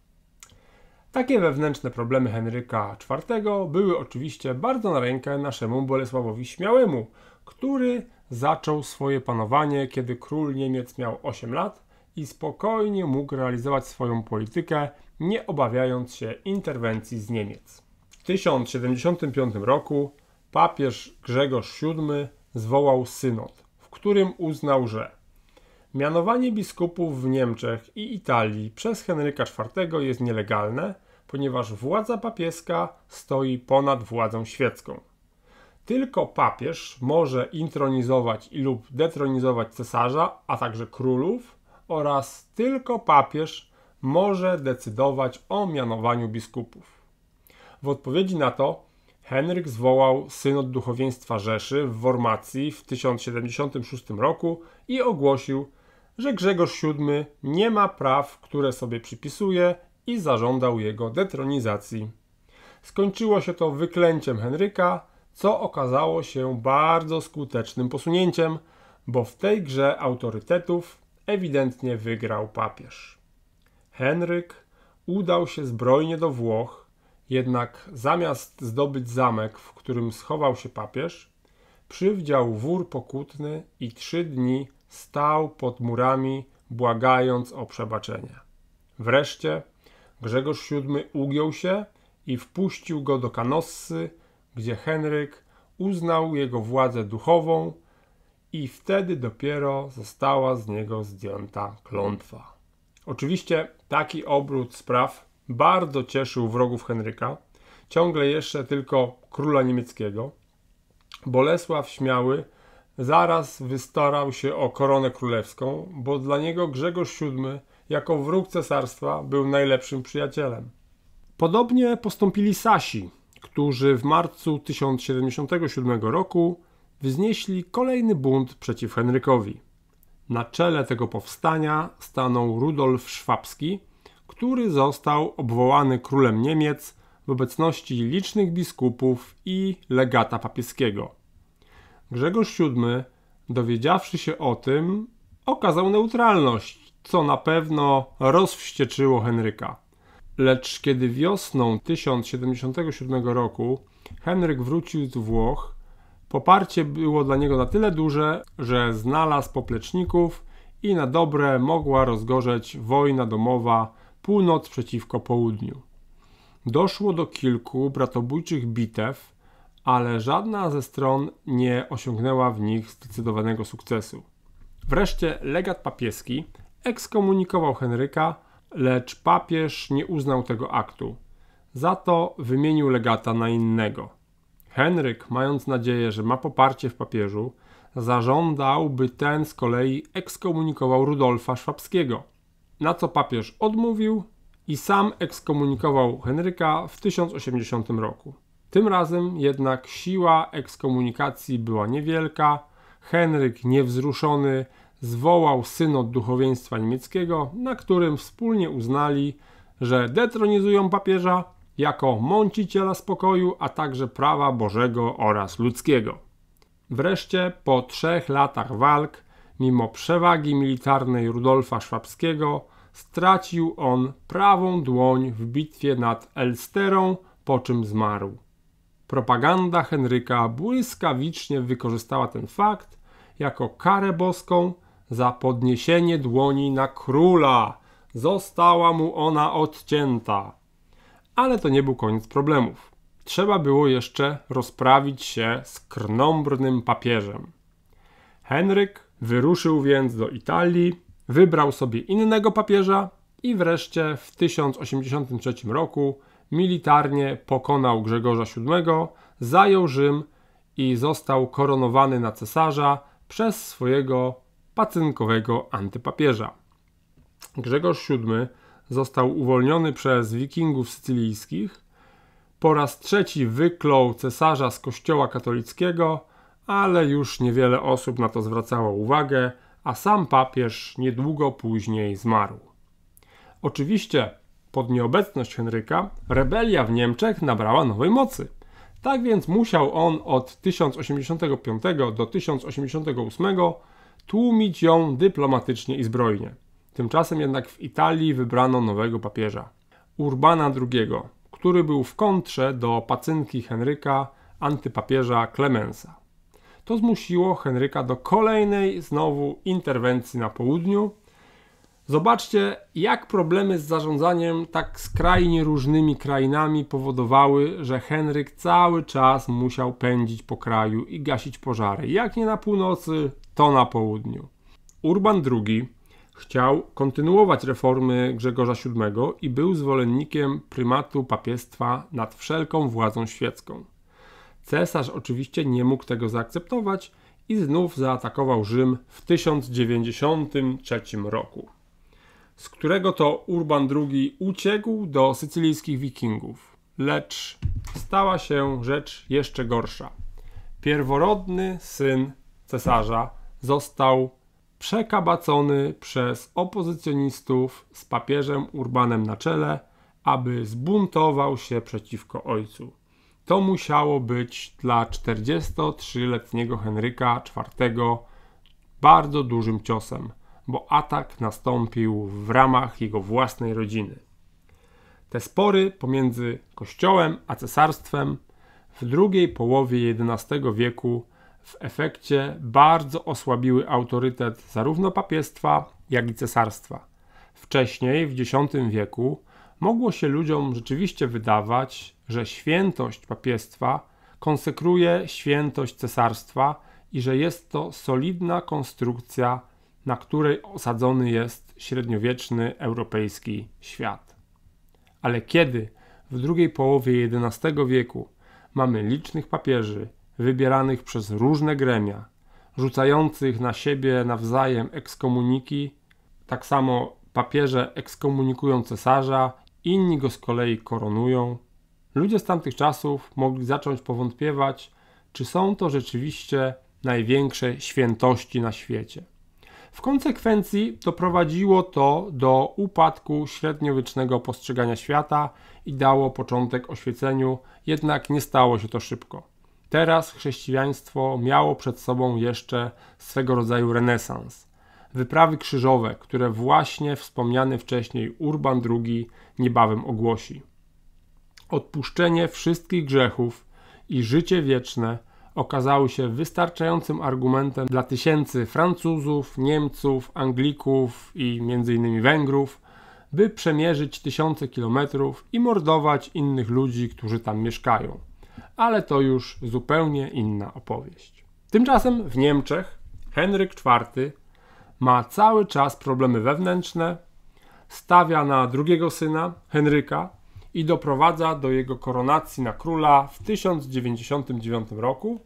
Takie wewnętrzne problemy Henryka IV były oczywiście bardzo na rękę naszemu Bolesławowi Śmiałemu, który zaczął swoje panowanie, kiedy król Niemiec miał 8 lat i spokojnie mógł realizować swoją politykę, nie obawiając się interwencji z Niemiec. W 1075 roku papież Grzegorz VII zwołał synod, w którym uznał, że Mianowanie biskupów w Niemczech i Italii przez Henryka IV jest nielegalne, ponieważ władza papieska stoi ponad władzą świecką. Tylko papież może intronizować lub detronizować cesarza, a także królów, oraz tylko papież może decydować o mianowaniu biskupów. W odpowiedzi na to Henryk zwołał synod duchowieństwa Rzeszy w Wormacji w 1076 roku i ogłosił, że Grzegorz VII nie ma praw, które sobie przypisuje i zażądał jego detronizacji. Skończyło się to wyklęciem Henryka, co okazało się bardzo skutecznym posunięciem, bo w tej grze autorytetów ewidentnie wygrał papież. Henryk udał się zbrojnie do Włoch, jednak zamiast zdobyć zamek, w którym schował się papież, przywdział wór pokutny i trzy dni Stał pod murami, błagając o przebaczenie. Wreszcie Grzegorz VII ugiął się i wpuścił go do Kanossy, gdzie Henryk uznał jego władzę duchową i wtedy dopiero została z niego zdjęta klątwa. Oczywiście taki obrót spraw bardzo cieszył wrogów Henryka, ciągle jeszcze tylko króla niemieckiego. Bolesław Śmiały Zaraz wystarał się o koronę królewską, bo dla niego Grzegorz VII jako wróg cesarstwa był najlepszym przyjacielem. Podobnie postąpili Sasi, którzy w marcu 1077 roku wznieśli kolejny bunt przeciw Henrykowi. Na czele tego powstania stanął Rudolf Szwabski, który został obwołany królem Niemiec w obecności licznych biskupów i legata papieskiego. Grzegorz VII, dowiedziawszy się o tym, okazał neutralność, co na pewno rozwścieczyło Henryka. Lecz kiedy wiosną 1077 roku Henryk wrócił z Włoch, poparcie było dla niego na tyle duże, że znalazł popleczników i na dobre mogła rozgorzeć wojna domowa północ przeciwko południu. Doszło do kilku bratobójczych bitew, ale żadna ze stron nie osiągnęła w nich zdecydowanego sukcesu. Wreszcie legat papieski ekskomunikował Henryka, lecz papież nie uznał tego aktu. Za to wymienił legata na innego. Henryk, mając nadzieję, że ma poparcie w papieżu, zażądał, by ten z kolei ekskomunikował Rudolfa Szwabskiego, na co papież odmówił i sam ekskomunikował Henryka w 1080 roku. Tym razem jednak siła ekskomunikacji była niewielka. Henryk niewzruszony zwołał synod duchowieństwa niemieckiego, na którym wspólnie uznali, że detronizują papieża jako mąciciela spokoju, a także prawa Bożego oraz ludzkiego. Wreszcie, po trzech latach walk, mimo przewagi militarnej Rudolfa Szwabskiego, stracił on prawą dłoń w bitwie nad Elsterą, po czym zmarł. Propaganda Henryka błyskawicznie wykorzystała ten fakt jako karę boską za podniesienie dłoni na króla. Została mu ona odcięta. Ale to nie był koniec problemów. Trzeba było jeszcze rozprawić się z krnąbrnym papieżem. Henryk wyruszył więc do Italii, wybrał sobie innego papieża i wreszcie w 1083 roku militarnie pokonał Grzegorza VII, zajął Rzym i został koronowany na cesarza przez swojego pacynkowego antypapieża. Grzegorz VII został uwolniony przez wikingów sycylijskich, po raz trzeci wyklął cesarza z kościoła katolickiego, ale już niewiele osób na to zwracało uwagę, a sam papież niedługo później zmarł. Oczywiście pod nieobecność Henryka rebelia w Niemczech nabrała nowej mocy. Tak więc musiał on od 1085 do 1088 tłumić ją dyplomatycznie i zbrojnie. Tymczasem jednak w Italii wybrano nowego papieża Urbana II, który był w kontrze do pacynki Henryka, antypapieża Clemensa. To zmusiło Henryka do kolejnej znowu interwencji na południu, Zobaczcie, jak problemy z zarządzaniem tak skrajnie różnymi krainami powodowały, że Henryk cały czas musiał pędzić po kraju i gasić pożary. Jak nie na północy, to na południu. Urban II chciał kontynuować reformy Grzegorza VII i był zwolennikiem prymatu papiestwa nad wszelką władzą świecką. Cesarz oczywiście nie mógł tego zaakceptować i znów zaatakował Rzym w 1093 roku z którego to Urban II uciekł do sycylijskich Wikingów. Lecz stała się rzecz jeszcze gorsza. Pierworodny syn cesarza został przekabacony przez opozycjonistów z papieżem Urbanem na czele, aby zbuntował się przeciwko ojcu. To musiało być dla 43-letniego Henryka IV bardzo dużym ciosem bo atak nastąpił w ramach jego własnej rodziny. Te spory pomiędzy Kościołem a cesarstwem w drugiej połowie XI wieku w efekcie bardzo osłabiły autorytet zarówno papiestwa, jak i cesarstwa. Wcześniej, w X wieku, mogło się ludziom rzeczywiście wydawać, że świętość papiestwa konsekruje świętość cesarstwa i że jest to solidna konstrukcja na której osadzony jest średniowieczny europejski świat. Ale kiedy w drugiej połowie XI wieku mamy licznych papieży wybieranych przez różne gremia, rzucających na siebie nawzajem ekskomuniki, tak samo papieże ekskomunikują cesarza, inni go z kolei koronują. Ludzie z tamtych czasów mogli zacząć powątpiewać, czy są to rzeczywiście największe świętości na świecie. W konsekwencji doprowadziło to do upadku średniowiecznego postrzegania świata i dało początek oświeceniu, jednak nie stało się to szybko. Teraz chrześcijaństwo miało przed sobą jeszcze swego rodzaju renesans. Wyprawy krzyżowe, które właśnie wspomniany wcześniej Urban II niebawem ogłosi. Odpuszczenie wszystkich grzechów i życie wieczne okazały się wystarczającym argumentem dla tysięcy Francuzów, Niemców, Anglików i m.in. Węgrów, by przemierzyć tysiące kilometrów i mordować innych ludzi, którzy tam mieszkają. Ale to już zupełnie inna opowieść. Tymczasem w Niemczech Henryk IV ma cały czas problemy wewnętrzne, stawia na drugiego syna, Henryka, i doprowadza do jego koronacji na króla w 1099 roku,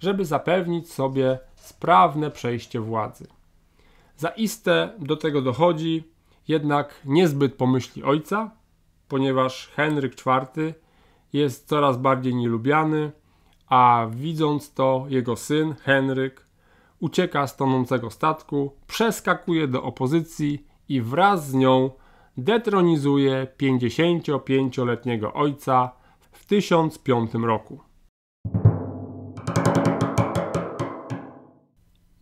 żeby zapewnić sobie sprawne przejście władzy. Zaiste do tego dochodzi jednak niezbyt pomyśli ojca, ponieważ Henryk IV jest coraz bardziej nielubiany, a widząc to jego syn Henryk ucieka z tonącego statku, przeskakuje do opozycji i wraz z nią detronizuje 55-letniego ojca w 1005 roku.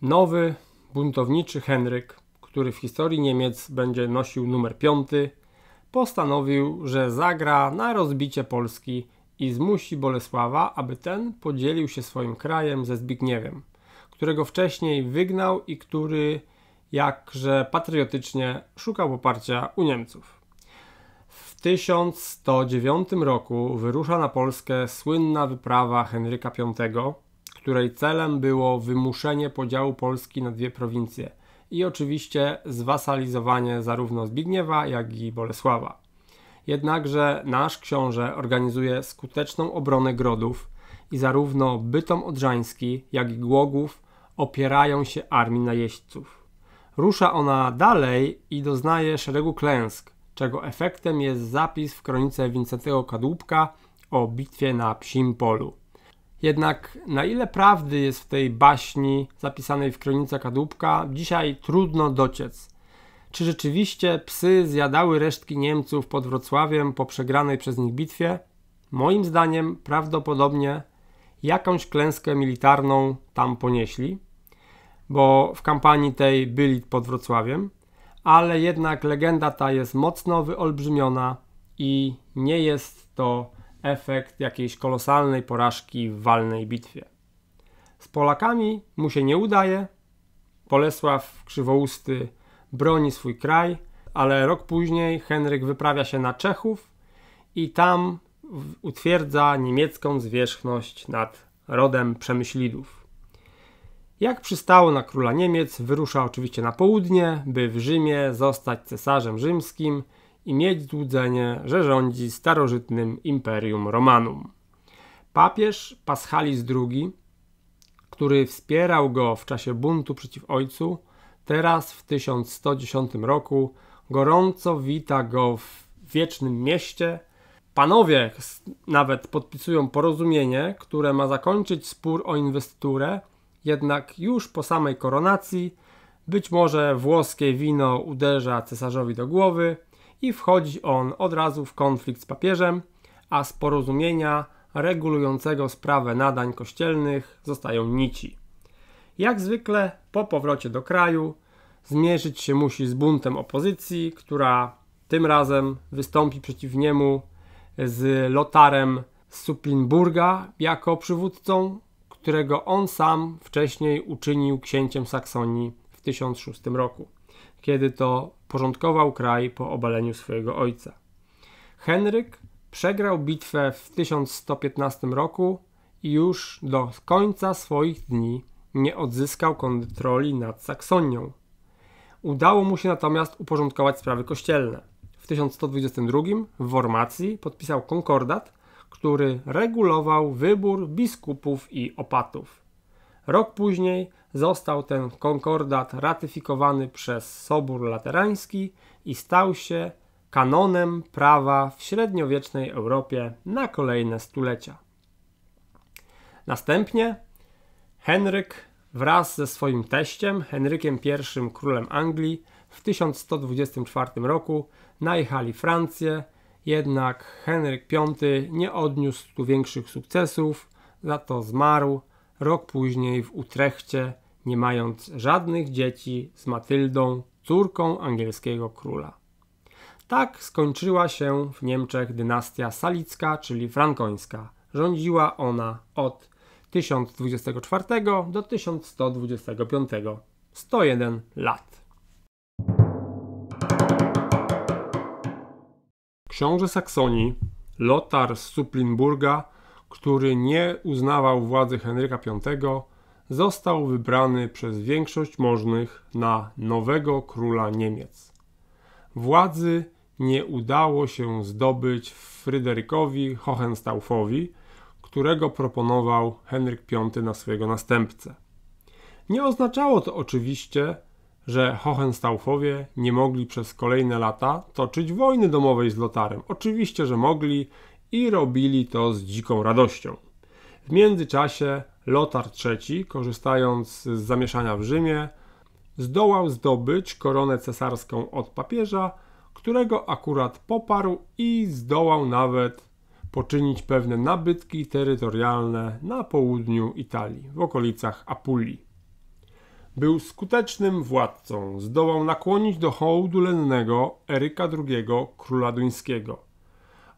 Nowy, buntowniczy Henryk, który w historii Niemiec będzie nosił numer 5, postanowił, że zagra na rozbicie Polski i zmusi Bolesława, aby ten podzielił się swoim krajem ze Zbigniewem, którego wcześniej wygnał i który jakże patriotycznie szukał poparcia u Niemców. W 1109 roku wyrusza na Polskę słynna wyprawa Henryka V, której celem było wymuszenie podziału Polski na dwie prowincje i oczywiście zwasalizowanie zarówno Zbigniewa, jak i Bolesława. Jednakże nasz książę organizuje skuteczną obronę grodów i zarówno Bytom Odrzański, jak i Głogów opierają się armii najeźdźców. Rusza ona dalej i doznaje szeregu klęsk, czego efektem jest zapis w kronice Wincentego Kadłubka o bitwie na psim polu. Jednak na ile prawdy jest w tej baśni zapisanej w kronice Kadłubka, dzisiaj trudno dociec. Czy rzeczywiście psy zjadały resztki Niemców pod Wrocławiem po przegranej przez nich bitwie? Moim zdaniem prawdopodobnie jakąś klęskę militarną tam ponieśli bo w kampanii tej byli pod Wrocławiem, ale jednak legenda ta jest mocno wyolbrzymiona i nie jest to efekt jakiejś kolosalnej porażki w walnej bitwie. Z Polakami mu się nie udaje. Bolesław Krzywousty broni swój kraj, ale rok później Henryk wyprawia się na Czechów i tam utwierdza niemiecką zwierzchność nad rodem Przemyślidów. Jak przystało na króla Niemiec, wyrusza oczywiście na południe, by w Rzymie zostać cesarzem rzymskim i mieć złudzenie, że rządzi starożytnym imperium Romanum. Papież Paschalis II, który wspierał go w czasie buntu przeciw ojcu, teraz w 1110 roku gorąco wita go w wiecznym mieście. Panowie nawet podpisują porozumienie, które ma zakończyć spór o inwestyturę jednak już po samej koronacji być może włoskie wino uderza cesarzowi do głowy i wchodzi on od razu w konflikt z papieżem, a z porozumienia regulującego sprawę nadań kościelnych zostają nici. Jak zwykle po powrocie do kraju zmierzyć się musi z buntem opozycji, która tym razem wystąpi przeciw niemu z Lotarem z Suplinburga jako przywódcą którego on sam wcześniej uczynił księciem Saksonii w 1006 roku, kiedy to porządkował kraj po obaleniu swojego ojca. Henryk przegrał bitwę w 1115 roku i już do końca swoich dni nie odzyskał kontroli nad Saksonią. Udało mu się natomiast uporządkować sprawy kościelne. W 1122 w Wormacji podpisał konkordat, który regulował wybór biskupów i opatów. Rok później został ten konkordat ratyfikowany przez Sobór Laterański i stał się kanonem prawa w średniowiecznej Europie na kolejne stulecia. Następnie Henryk wraz ze swoim teściem, Henrykiem I królem Anglii, w 1124 roku najechali Francję jednak Henryk V nie odniósł tu większych sukcesów, za to zmarł rok później w Utrechcie, nie mając żadnych dzieci z Matyldą, córką angielskiego króla. Tak skończyła się w Niemczech dynastia salicka, czyli frankońska. Rządziła ona od 1024 do 1125, 101 lat. książę Saksonii, Lotar z Suplinburga, który nie uznawał władzy Henryka V, został wybrany przez większość możnych na nowego króla Niemiec. Władzy nie udało się zdobyć Fryderykowi Hohenstaufowi, którego proponował Henryk V na swojego następcę. Nie oznaczało to oczywiście, że Hohenstaufowie nie mogli przez kolejne lata toczyć wojny domowej z Lotarem. Oczywiście, że mogli i robili to z dziką radością. W międzyczasie Lotar III, korzystając z zamieszania w Rzymie, zdołał zdobyć koronę cesarską od papieża, którego akurat poparł i zdołał nawet poczynić pewne nabytki terytorialne na południu Italii, w okolicach Apulii. Był skutecznym władcą, zdołał nakłonić do hołdu lennego Eryka II, króla duńskiego.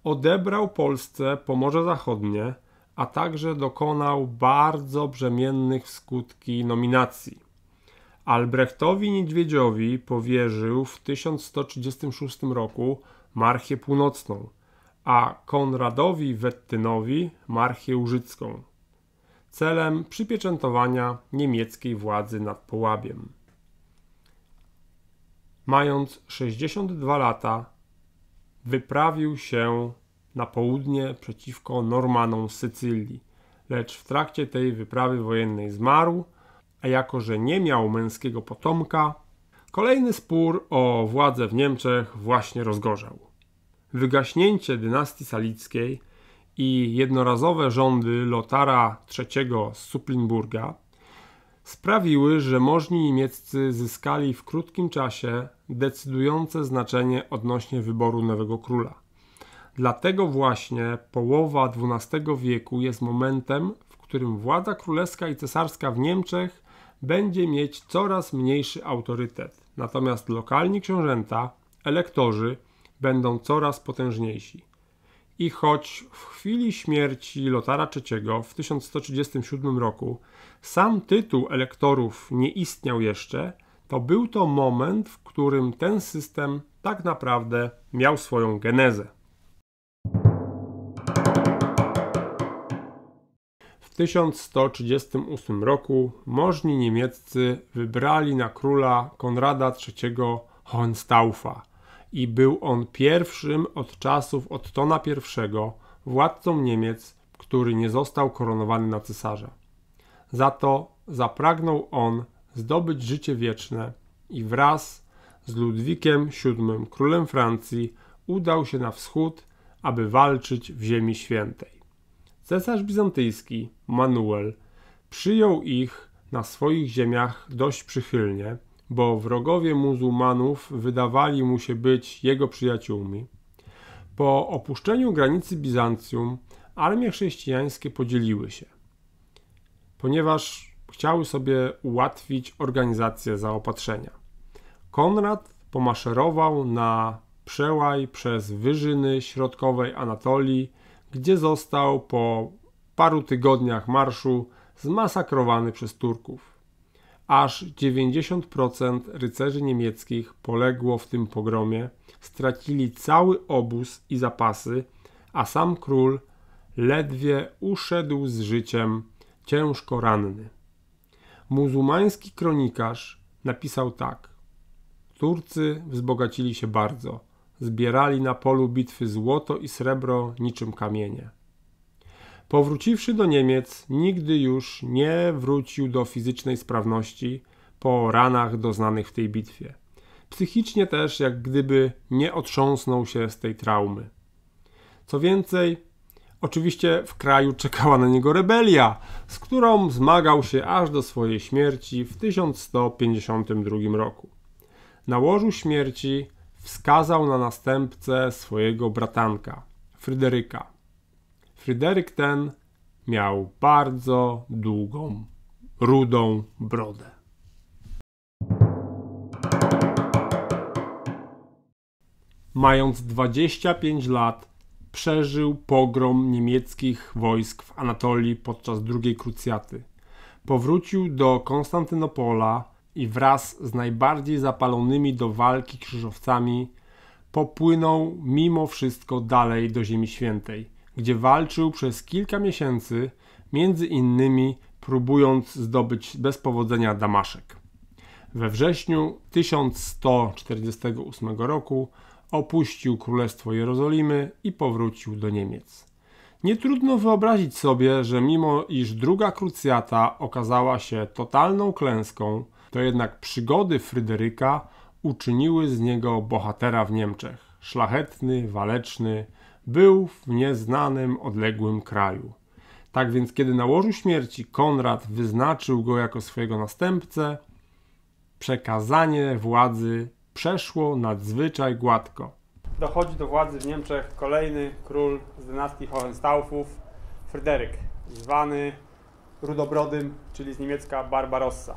Odebrał Polsce Pomorze Zachodnie, a także dokonał bardzo brzemiennych w skutki nominacji. Albrechtowi Niedźwiedziowi powierzył w 1136 roku Marchię Północną, a Konradowi Wettynowi Marchię Łużycką celem przypieczętowania niemieckiej władzy nad Połabiem. Mając 62 lata, wyprawił się na południe przeciwko Normanom z Sycylii, lecz w trakcie tej wyprawy wojennej zmarł, a jako że nie miał męskiego potomka, kolejny spór o władzę w Niemczech właśnie rozgorzał. Wygaśnięcie dynastii salickiej – i jednorazowe rządy Lotara III z Suplinburga sprawiły, że możni niemieccy zyskali w krótkim czasie decydujące znaczenie odnośnie wyboru nowego króla. Dlatego właśnie połowa XII wieku jest momentem, w którym władza królewska i cesarska w Niemczech będzie mieć coraz mniejszy autorytet, natomiast lokalni książęta, elektorzy będą coraz potężniejsi. I choć w chwili śmierci Lotara III w 1137 roku sam tytuł elektorów nie istniał jeszcze, to był to moment, w którym ten system tak naprawdę miał swoją genezę. W 1138 roku możni niemieccy wybrali na króla Konrada III Hohenstaufa – i był on pierwszym od czasów Ottona I władcą Niemiec, który nie został koronowany na cesarza. Za to zapragnął on zdobyć życie wieczne i wraz z Ludwikiem VII, królem Francji, udał się na wschód, aby walczyć w Ziemi Świętej. Cesarz bizantyjski Manuel przyjął ich na swoich ziemiach dość przychylnie – bo wrogowie muzułmanów wydawali mu się być jego przyjaciółmi. Po opuszczeniu granicy Bizancjum armie chrześcijańskie podzieliły się, ponieważ chciały sobie ułatwić organizację zaopatrzenia. Konrad pomaszerował na przełaj przez wyżyny środkowej Anatolii, gdzie został po paru tygodniach marszu zmasakrowany przez Turków. Aż 90% rycerzy niemieckich poległo w tym pogromie, stracili cały obóz i zapasy, a sam król ledwie uszedł z życiem, ciężko ranny. Muzułmański kronikarz napisał tak: Turcy wzbogacili się bardzo, zbierali na polu bitwy złoto i srebro niczym kamienie. Powróciwszy do Niemiec, nigdy już nie wrócił do fizycznej sprawności po ranach doznanych w tej bitwie. Psychicznie też jak gdyby nie otrząsnął się z tej traumy. Co więcej, oczywiście w kraju czekała na niego rebelia, z którą zmagał się aż do swojej śmierci w 1152 roku. Na łożu śmierci wskazał na następcę swojego bratanka, Fryderyka Fryderyk ten miał bardzo długą, rudą brodę. Mając 25 lat, przeżył pogrom niemieckich wojsk w Anatolii podczas II krucjaty. Powrócił do Konstantynopola i wraz z najbardziej zapalonymi do walki krzyżowcami popłynął mimo wszystko dalej do Ziemi Świętej gdzie walczył przez kilka miesięcy, między innymi próbując zdobyć bez powodzenia Damaszek. We wrześniu 1148 roku opuścił Królestwo Jerozolimy i powrócił do Niemiec. Nie trudno wyobrazić sobie, że mimo iż druga krucjata okazała się totalną klęską, to jednak przygody Fryderyka uczyniły z niego bohatera w Niemczech. Szlachetny, waleczny, był w nieznanym, odległym kraju. Tak więc, kiedy na łożu śmierci Konrad wyznaczył go jako swojego następcę, przekazanie władzy przeszło nadzwyczaj gładko. Dochodzi do władzy w Niemczech kolejny król z dynastii Hohenstaufów, Fryderyk, zwany Rudobrodym, czyli z niemiecka Barbarossa.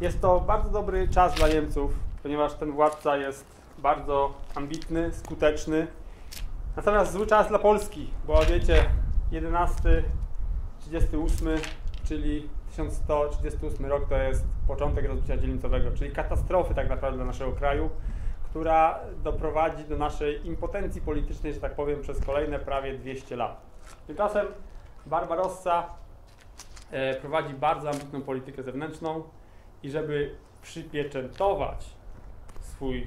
Jest to bardzo dobry czas dla Niemców, ponieważ ten władca jest bardzo ambitny, skuteczny, Natomiast zły czas dla Polski, bo wiecie, 11, 38, czyli 1138 rok to jest początek rozbicia dzielnicowego, czyli katastrofy tak naprawdę dla naszego kraju, która doprowadzi do naszej impotencji politycznej, że tak powiem, przez kolejne prawie 200 lat. Tymczasem Barbarossa e, prowadzi bardzo ambitną politykę zewnętrzną i żeby przypieczętować swój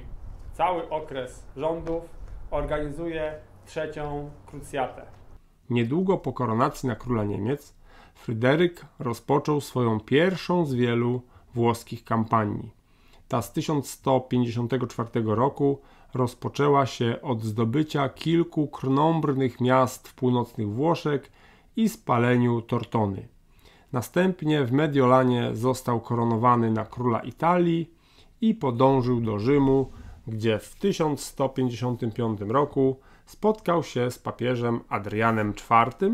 cały okres rządów, organizuje trzecią krucjatę. Niedługo po koronacji na króla Niemiec Fryderyk rozpoczął swoją pierwszą z wielu włoskich kampanii. Ta z 1154 roku rozpoczęła się od zdobycia kilku krnąbrnych miast w północnych Włoszech i spaleniu Tortony. Następnie w Mediolanie został koronowany na króla Italii i podążył do Rzymu, gdzie w 1155 roku spotkał się z papieżem Adrianem IV,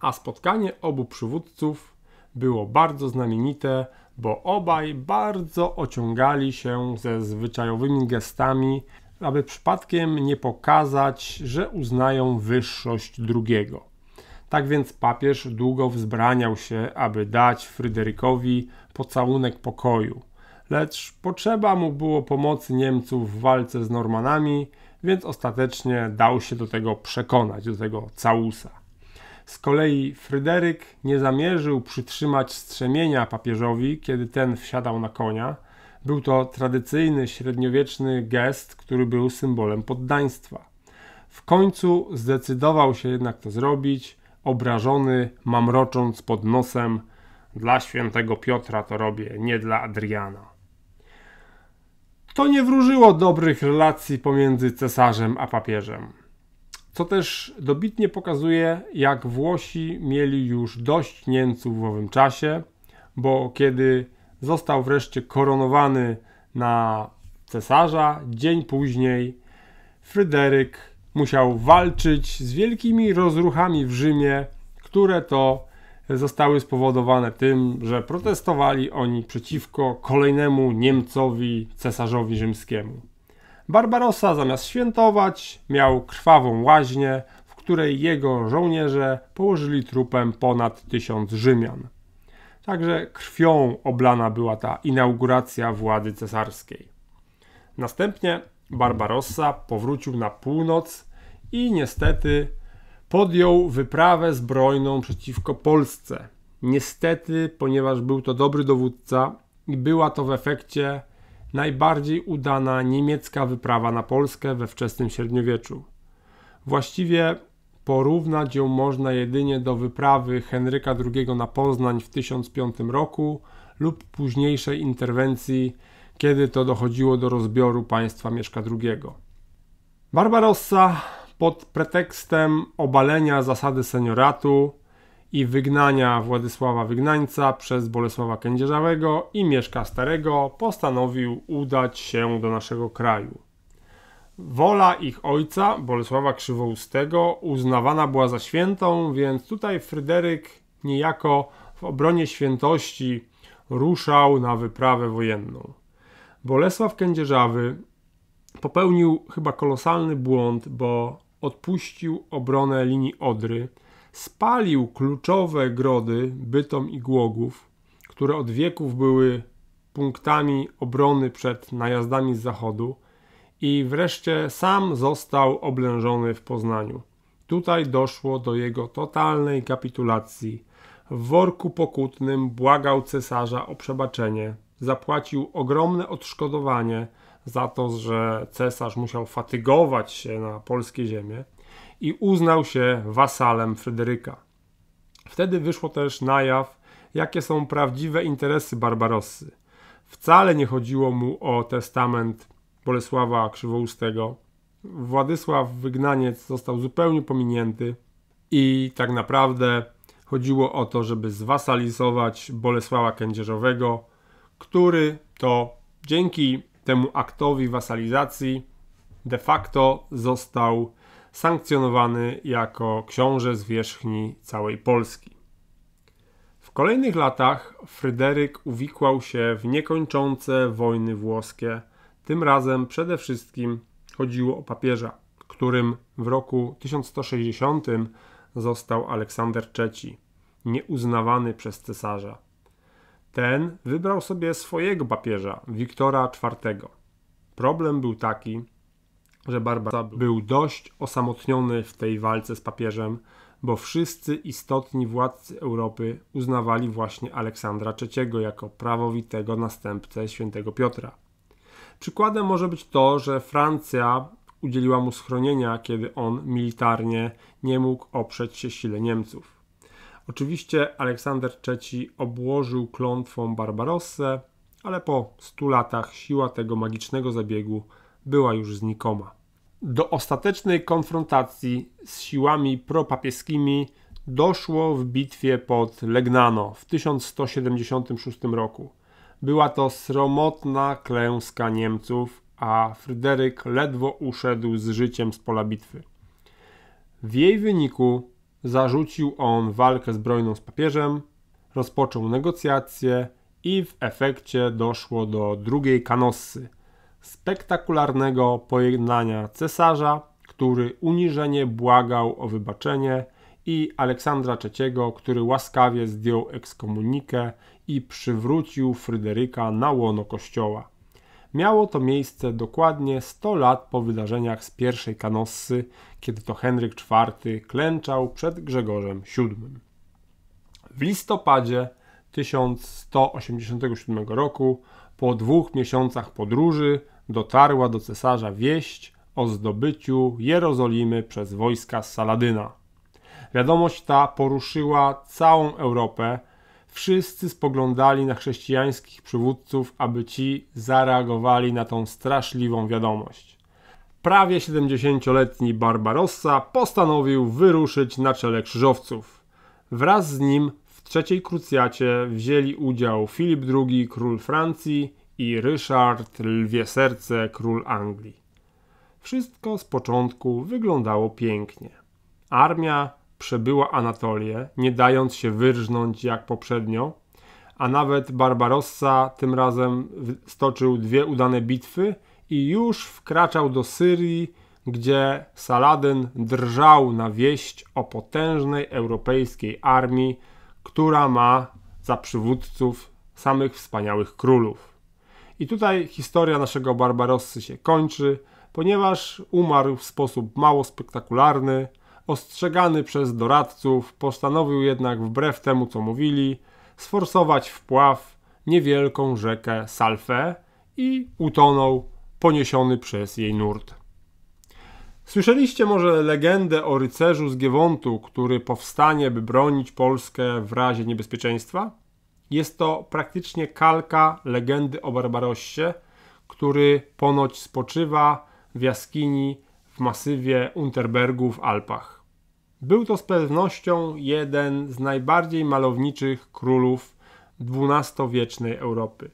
a spotkanie obu przywódców było bardzo znamienite, bo obaj bardzo ociągali się ze zwyczajowymi gestami, aby przypadkiem nie pokazać, że uznają wyższość drugiego. Tak więc papież długo wzbraniał się, aby dać Fryderykowi pocałunek pokoju. Lecz potrzeba mu było pomocy Niemców w walce z Normanami, więc ostatecznie dał się do tego przekonać, do tego całusa. Z kolei Fryderyk nie zamierzył przytrzymać strzemienia papieżowi, kiedy ten wsiadał na konia. Był to tradycyjny średniowieczny gest, który był symbolem poddaństwa. W końcu zdecydował się jednak to zrobić, obrażony, mamrocząc pod nosem: Dla świętego Piotra to robię, nie dla Adriana. To nie wróżyło dobrych relacji pomiędzy cesarzem a papieżem. Co też dobitnie pokazuje, jak Włosi mieli już dość Niemców w owym czasie, bo kiedy został wreszcie koronowany na cesarza, dzień później Fryderyk musiał walczyć z wielkimi rozruchami w Rzymie, które to zostały spowodowane tym, że protestowali oni przeciwko kolejnemu Niemcowi cesarzowi rzymskiemu. Barbarossa zamiast świętować miał krwawą łaźnię, w której jego żołnierze położyli trupem ponad tysiąc Rzymian. Także krwią oblana była ta inauguracja władzy cesarskiej. Następnie Barbarossa powrócił na północ i niestety podjął wyprawę zbrojną przeciwko Polsce. Niestety, ponieważ był to dobry dowódca i była to w efekcie najbardziej udana niemiecka wyprawa na Polskę we wczesnym średniowieczu. Właściwie porównać ją można jedynie do wyprawy Henryka II na Poznań w 1005 roku lub późniejszej interwencji, kiedy to dochodziło do rozbioru państwa Mieszka II. Barbarossa pod pretekstem obalenia zasady senioratu i wygnania Władysława Wygnańca przez Bolesława Kędzierzawego i Mieszka Starego postanowił udać się do naszego kraju. Wola ich ojca, Bolesława Krzywoustego, uznawana była za świętą, więc tutaj Fryderyk niejako w obronie świętości ruszał na wyprawę wojenną. Bolesław Kędzierzawy popełnił chyba kolosalny błąd, bo odpuścił obronę linii Odry, spalił kluczowe grody Bytom i Głogów, które od wieków były punktami obrony przed najazdami z zachodu i wreszcie sam został oblężony w Poznaniu. Tutaj doszło do jego totalnej kapitulacji. W worku pokutnym błagał cesarza o przebaczenie, zapłacił ogromne odszkodowanie – za to, że cesarz musiał fatygować się na polskie ziemie i uznał się wasalem Fryderyka. Wtedy wyszło też na jaw, jakie są prawdziwe interesy Barbarossy. Wcale nie chodziło mu o testament Bolesława Krzywoustego. Władysław Wygnaniec został zupełnie pominięty i tak naprawdę chodziło o to, żeby zwasalizować Bolesława Kędzierzowego, który to dzięki temu aktowi wasalizacji de facto został sankcjonowany jako książę zwierzchni całej Polski. W kolejnych latach Fryderyk uwikłał się w niekończące wojny włoskie. Tym razem przede wszystkim chodziło o papieża, którym w roku 1160 został Aleksander III, nieuznawany przez cesarza. Ten wybrał sobie swojego papieża, Wiktora IV. Problem był taki, że Barbarossa był dość osamotniony w tej walce z papieżem, bo wszyscy istotni władcy Europy uznawali właśnie Aleksandra III jako prawowitego następcę świętego Piotra. Przykładem może być to, że Francja udzieliła mu schronienia, kiedy on militarnie nie mógł oprzeć się sile Niemców. Oczywiście Aleksander III obłożył klątwą Barbarossę, ale po 100 latach siła tego magicznego zabiegu była już znikoma. Do ostatecznej konfrontacji z siłami propapieskimi doszło w bitwie pod Legnano w 1176 roku. Była to sromotna klęska Niemców, a Fryderyk ledwo uszedł z życiem z pola bitwy. W jej wyniku Zarzucił on walkę zbrojną z papieżem, rozpoczął negocjacje i w efekcie doszło do drugiej kanossy, spektakularnego pojednania cesarza, który uniżenie błagał o wybaczenie i Aleksandra III, który łaskawie zdjął ekskomunikę i przywrócił Fryderyka na łono kościoła. Miało to miejsce dokładnie 100 lat po wydarzeniach z pierwszej kanossy, kiedy to Henryk IV klęczał przed Grzegorzem VII. W listopadzie 1187 roku, po dwóch miesiącach podróży, dotarła do cesarza wieść o zdobyciu Jerozolimy przez wojska Saladyna. Wiadomość ta poruszyła całą Europę, Wszyscy spoglądali na chrześcijańskich przywódców, aby ci zareagowali na tą straszliwą wiadomość. Prawie 70-letni Barbarossa postanowił wyruszyć na czele krzyżowców. Wraz z nim w trzeciej krucjacie wzięli udział Filip II, król Francji i Ryszard Lwie Serce, król Anglii. Wszystko z początku wyglądało pięknie. Armia, przebyła Anatolię, nie dając się wyrżnąć jak poprzednio, a nawet Barbarossa tym razem stoczył dwie udane bitwy i już wkraczał do Syrii, gdzie Saladyn drżał na wieść o potężnej europejskiej armii, która ma za przywódców samych wspaniałych królów. I tutaj historia naszego Barbarossy się kończy, ponieważ umarł w sposób mało spektakularny, ostrzegany przez doradców, postanowił jednak wbrew temu co mówili, sforsować wpław niewielką rzekę Salfę i utonął poniesiony przez jej nurt. Słyszeliście może legendę o rycerzu z Giewontu, który powstanie, by bronić Polskę w razie niebezpieczeństwa? Jest to praktycznie kalka legendy o Barbarossie, który ponoć spoczywa w jaskini masywie Unterbergu w Alpach. Był to z pewnością jeden z najbardziej malowniczych królów XII-wiecznej Europy.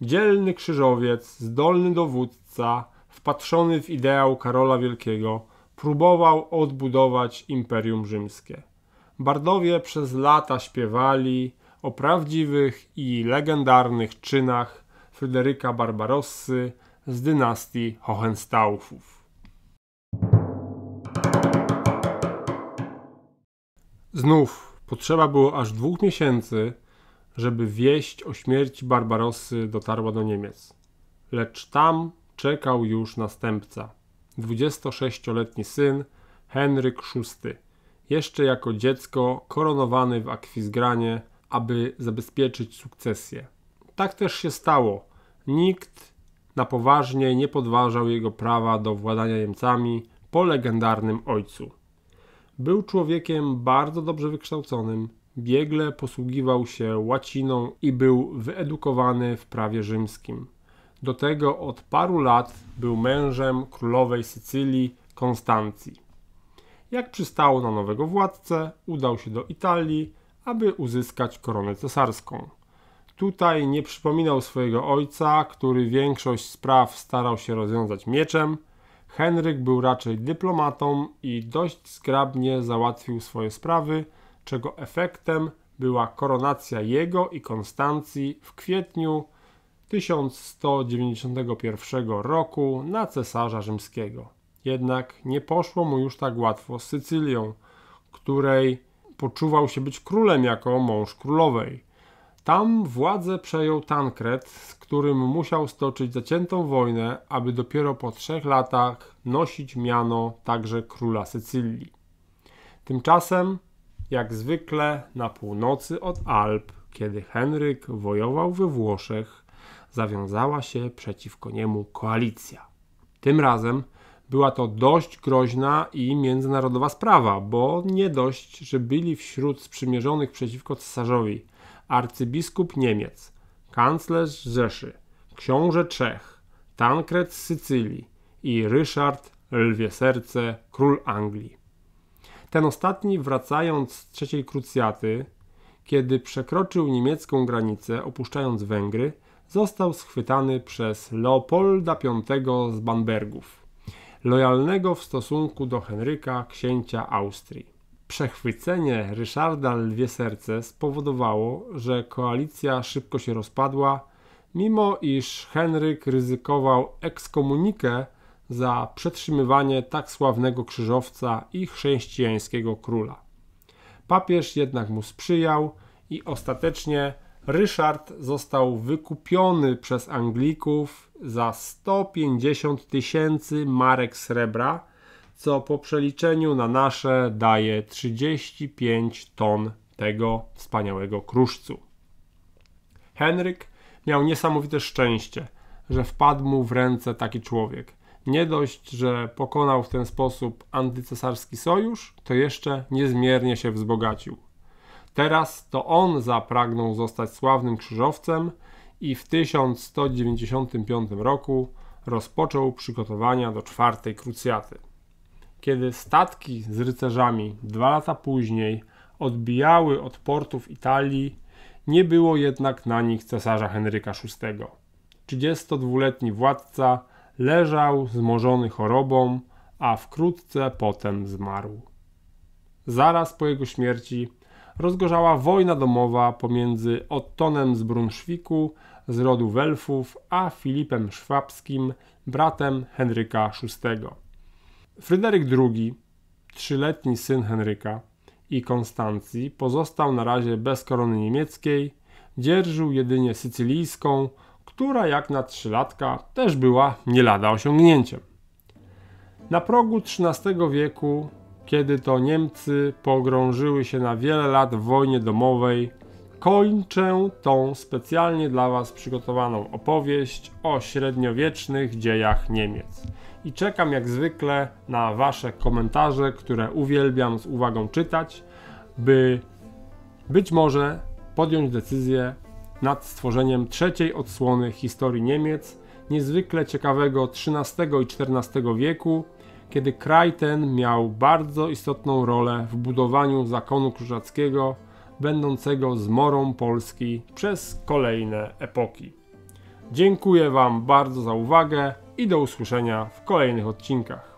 Dzielny krzyżowiec, zdolny dowódca, wpatrzony w ideał Karola Wielkiego, próbował odbudować Imperium Rzymskie. Bardowie przez lata śpiewali o prawdziwych i legendarnych czynach Fryderyka Barbarossy z dynastii Hohenstaufów. Znów potrzeba było aż dwóch miesięcy, żeby wieść o śmierci Barbarosy dotarła do Niemiec. Lecz tam czekał już następca, 26-letni syn Henryk VI, jeszcze jako dziecko koronowany w Akwizgranie, aby zabezpieczyć sukcesję. Tak też się stało. Nikt na poważnie nie podważał jego prawa do władania Niemcami po legendarnym ojcu. Był człowiekiem bardzo dobrze wykształconym, biegle posługiwał się łaciną i był wyedukowany w prawie rzymskim. Do tego od paru lat był mężem królowej Sycylii Konstancji. Jak przystało na nowego władcę, udał się do Italii, aby uzyskać koronę cesarską. Tutaj nie przypominał swojego ojca, który większość spraw starał się rozwiązać mieczem – Henryk był raczej dyplomatą i dość zgrabnie załatwił swoje sprawy, czego efektem była koronacja jego i Konstancji w kwietniu 1191 roku na cesarza rzymskiego. Jednak nie poszło mu już tak łatwo z Sycylią, której poczuwał się być królem jako mąż królowej. Tam władzę przejął Tankred, z którym musiał stoczyć zaciętą wojnę, aby dopiero po trzech latach nosić miano także króla Sycylii. Tymczasem, jak zwykle, na północy od Alp, kiedy Henryk wojował we Włoszech, zawiązała się przeciwko niemu koalicja. Tym razem była to dość groźna i międzynarodowa sprawa, bo nie dość, że byli wśród sprzymierzonych przeciwko cesarzowi – arcybiskup Niemiec, kanclerz Rzeszy, książę Czech, Tankred z Sycylii i Ryszard Lwie Serce, król Anglii. Ten ostatni wracając z trzeciej krucjaty, kiedy przekroczył niemiecką granicę opuszczając Węgry, został schwytany przez Leopolda V z Bambergów, lojalnego w stosunku do Henryka, księcia Austrii. Przechwycenie Ryszarda Lwie Serce spowodowało, że koalicja szybko się rozpadła, mimo iż Henryk ryzykował ekskomunikę za przetrzymywanie tak sławnego krzyżowca i chrześcijańskiego króla. Papież jednak mu sprzyjał i ostatecznie Ryszard został wykupiony przez Anglików za 150 tysięcy marek srebra co po przeliczeniu na nasze daje 35 ton tego wspaniałego kruszcu. Henryk miał niesamowite szczęście, że wpadł mu w ręce taki człowiek. Nie dość, że pokonał w ten sposób antycesarski sojusz, to jeszcze niezmiernie się wzbogacił. Teraz to on zapragnął zostać sławnym krzyżowcem i w 1195 roku rozpoczął przygotowania do czwartej krucjaty kiedy statki z rycerzami dwa lata później odbijały od portów Italii, nie było jednak na nich cesarza Henryka VI. 32-letni władca leżał zmorzony chorobą, a wkrótce potem zmarł. Zaraz po jego śmierci rozgorzała wojna domowa pomiędzy Ottonem z Brunszwiku z rodu Welfów, a Filipem Szwabskim, bratem Henryka VI. Fryderyk II, trzyletni syn Henryka i Konstancji, pozostał na razie bez korony niemieckiej, dzierżył jedynie sycylijską, która jak na trzylatka też była nie lada osiągnięciem. Na progu XIII wieku, kiedy to Niemcy pogrążyły się na wiele lat w wojnie domowej, kończę tą specjalnie dla Was przygotowaną opowieść o średniowiecznych dziejach Niemiec i czekam jak zwykle na Wasze komentarze, które uwielbiam z uwagą czytać, by być może podjąć decyzję nad stworzeniem trzeciej odsłony historii Niemiec, niezwykle ciekawego XIII i XIV wieku, kiedy kraj ten miał bardzo istotną rolę w budowaniu zakonu krzyżackiego, będącego zmorą Polski przez kolejne epoki. Dziękuję Wam bardzo za uwagę i do usłyszenia w kolejnych odcinkach.